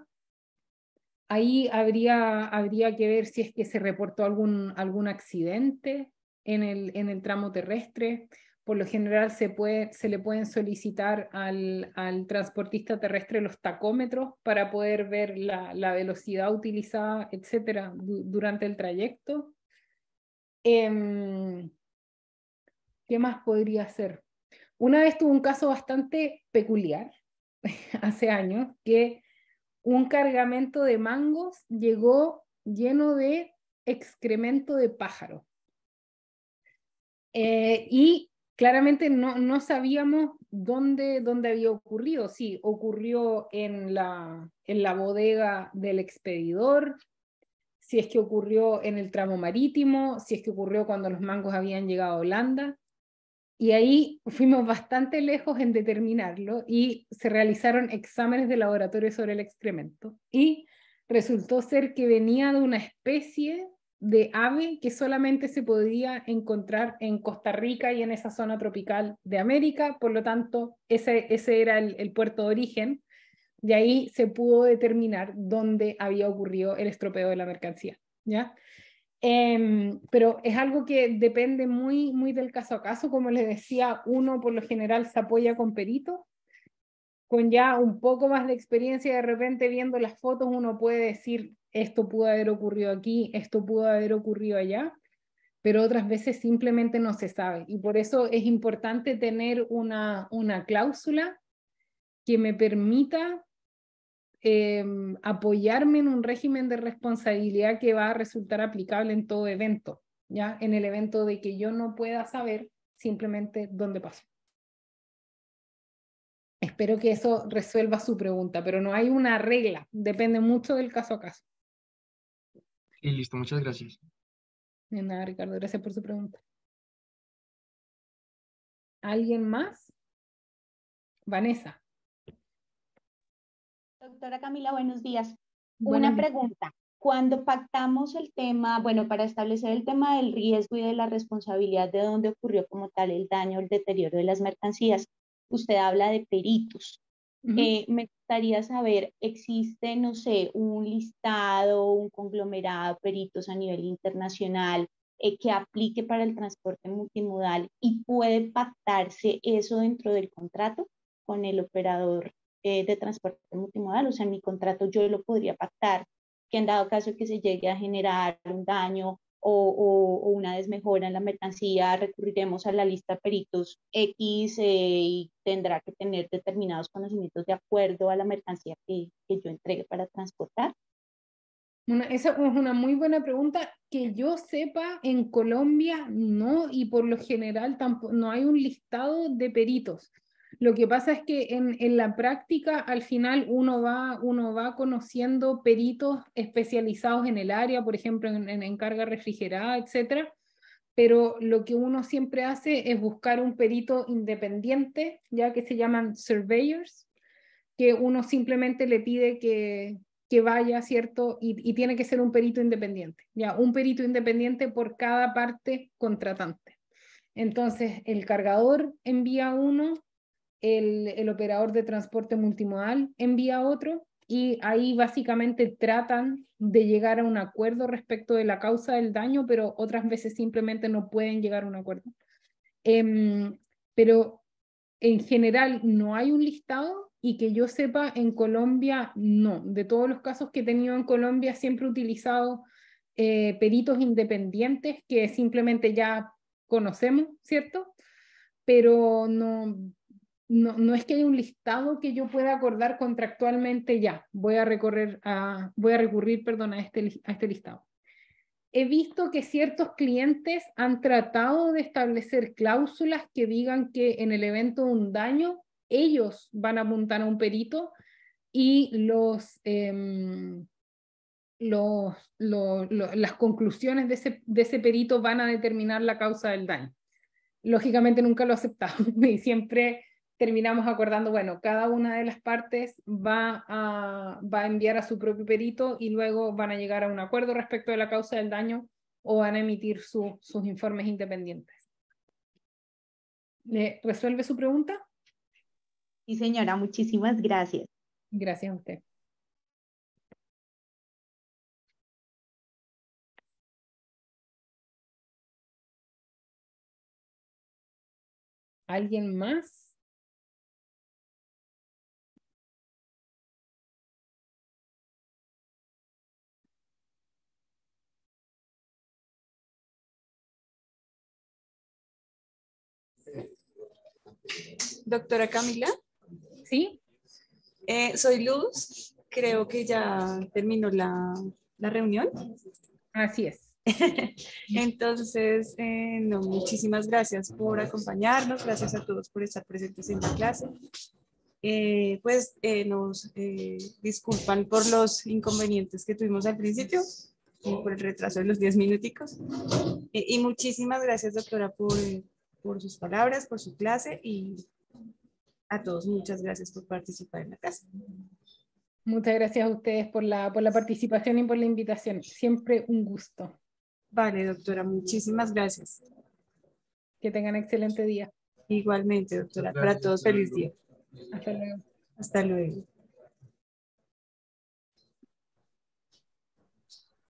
ahí habría, habría que ver si es que se reportó algún, algún accidente en el, en el tramo terrestre. Por lo general se, puede, se le pueden solicitar al, transportista terrestre los tacómetros para poder ver la, velocidad utilizada, etcétera, durante el trayecto. Em, ¿Qué más podría hacer? Una vez tuve un caso bastante peculiar, hace años, que un cargamento de mangos llegó lleno de excremento de pájaro. Eh, y claramente no, sabíamos dónde, dónde, había ocurrido. Sí, ocurrió en la, en la bodega del expedidor, si es que ocurrió en el tramo marítimo, si es que ocurrió cuando los mangos habían llegado a Holanda. Y ahí fuimos bastante lejos en determinarlo y se realizaron exámenes de laboratorio sobre el excremento. Y resultó ser que venía de una especie de ave que solamente se podía encontrar en Costa Rica y en esa zona tropical de América, por lo tanto, ese, ese era el, puerto de origen, y ahí se pudo determinar dónde había ocurrido el estropeo de la mercancía. ¿ya? Em, pero es algo que depende muy, muy del caso a caso. Como les decía, uno por lo general se apoya con peritos. Con ya un poco más de experiencia, de repente viendo las fotos, uno puede decir, esto pudo haber ocurrido aquí, esto pudo haber ocurrido allá, pero otras veces simplemente no se sabe. Y por eso es importante tener una, una cláusula que me permita Em, apoyarme en un régimen de responsabilidad que va a resultar aplicable en todo evento, ¿ya? En el evento de que yo no pueda saber simplemente dónde pasó. Espero que eso resuelva su pregunta, pero no hay una regla, depende mucho del caso a caso. Y listo, muchas gracias. De nada, Ricardo, gracias por su pregunta. ¿Alguien más? Vanessa. Doctora Camila, buenos días. buena Una pregunta. Cuando pactamos el tema, bueno, para establecer el tema del riesgo y de la responsabilidad de dónde ocurrió como tal el daño, o el deterioro de las mercancías, usted habla de peritos. Eh, me gustaría saber, ¿existe, no sé, un listado, un conglomerado de peritos a nivel internacional eh, que aplique para el transporte multimodal y puede pactarse eso dentro del contrato con el operador eh, de transporte multimodal, o sea, mi contrato yo lo podría pactar, que en dado caso que se llegue a generar un daño o, una desmejora en la mercancía, recurriremos a la lista peritos X eh, y tendrá que tener determinados conocimientos de acuerdo a la mercancía que, yo entregue para transportar. esa es una muy buena pregunta. Que yo sepa, en Colombia no, y por lo general tampoco, no hay un listado de peritos. Lo que pasa es que en, la práctica al final uno va, uno va conociendo peritos especializados en el área, por ejemplo, en, carga refrigerada, etc. Pero lo que uno siempre hace es buscar un perito independiente, ya que se llaman surveyors, que uno simplemente le pide que, que vaya, ¿cierto? Y, y tiene que ser un perito independiente, ya, un perito independiente por cada parte contratante. Entonces, el cargador envía uno, el, operador de transporte multimodal envía otro y ahí básicamente tratan de llegar a un acuerdo respecto de la causa del daño, pero otras veces simplemente no pueden llegar a un acuerdo. Em, pero en general no hay un listado y que yo sepa en Colombia no. De todos los casos que he tenido en Colombia siempre he utilizado eh, peritos independientes que simplemente ya conocemos, ¿cierto? Pero no, no, es que haya un listado que yo pueda acordar contractualmente ya. Voy a, recorrer a, voy a recurrir perdón, a, este, a este listado. He visto que ciertos clientes han tratado de establecer cláusulas que digan que en el evento de un daño ellos van a apuntar a un perito y los, em, los, las conclusiones de ese, de ese perito van a determinar la causa del daño. Lógicamente nunca lo he y siempre terminamos acordando, bueno, cada una de las partes va a, va a enviar a su propio perito y luego van a llegar a un acuerdo respecto de la causa del daño o van a emitir sus informes independientes. ¿Resuelve su pregunta? Sí, señora, muchísimas gracias. Gracias a usted. ¿Alguien más? Doctora Camila. Sí. Eh, soy Luz. Creo que ya terminó la, reunión. Así es. Entonces, eh, no, muchísimas gracias por acompañarnos, gracias a todos por estar presentes en la clase. Eh, pues nos disculpan por los inconvenientes que tuvimos al principio, por el retraso de los 10 minuticos. y muchísimas gracias, doctora, por, por sus palabras, por su clase y a todos muchas gracias por participar en la clase. Muchas gracias a ustedes por la, participación y por la invitación. Siempre un gusto. Vale, doctora, muchísimas gracias. Que tengan excelente día. Igualmente, doctora. Para todos, feliz día. Hasta luego. Hasta luego.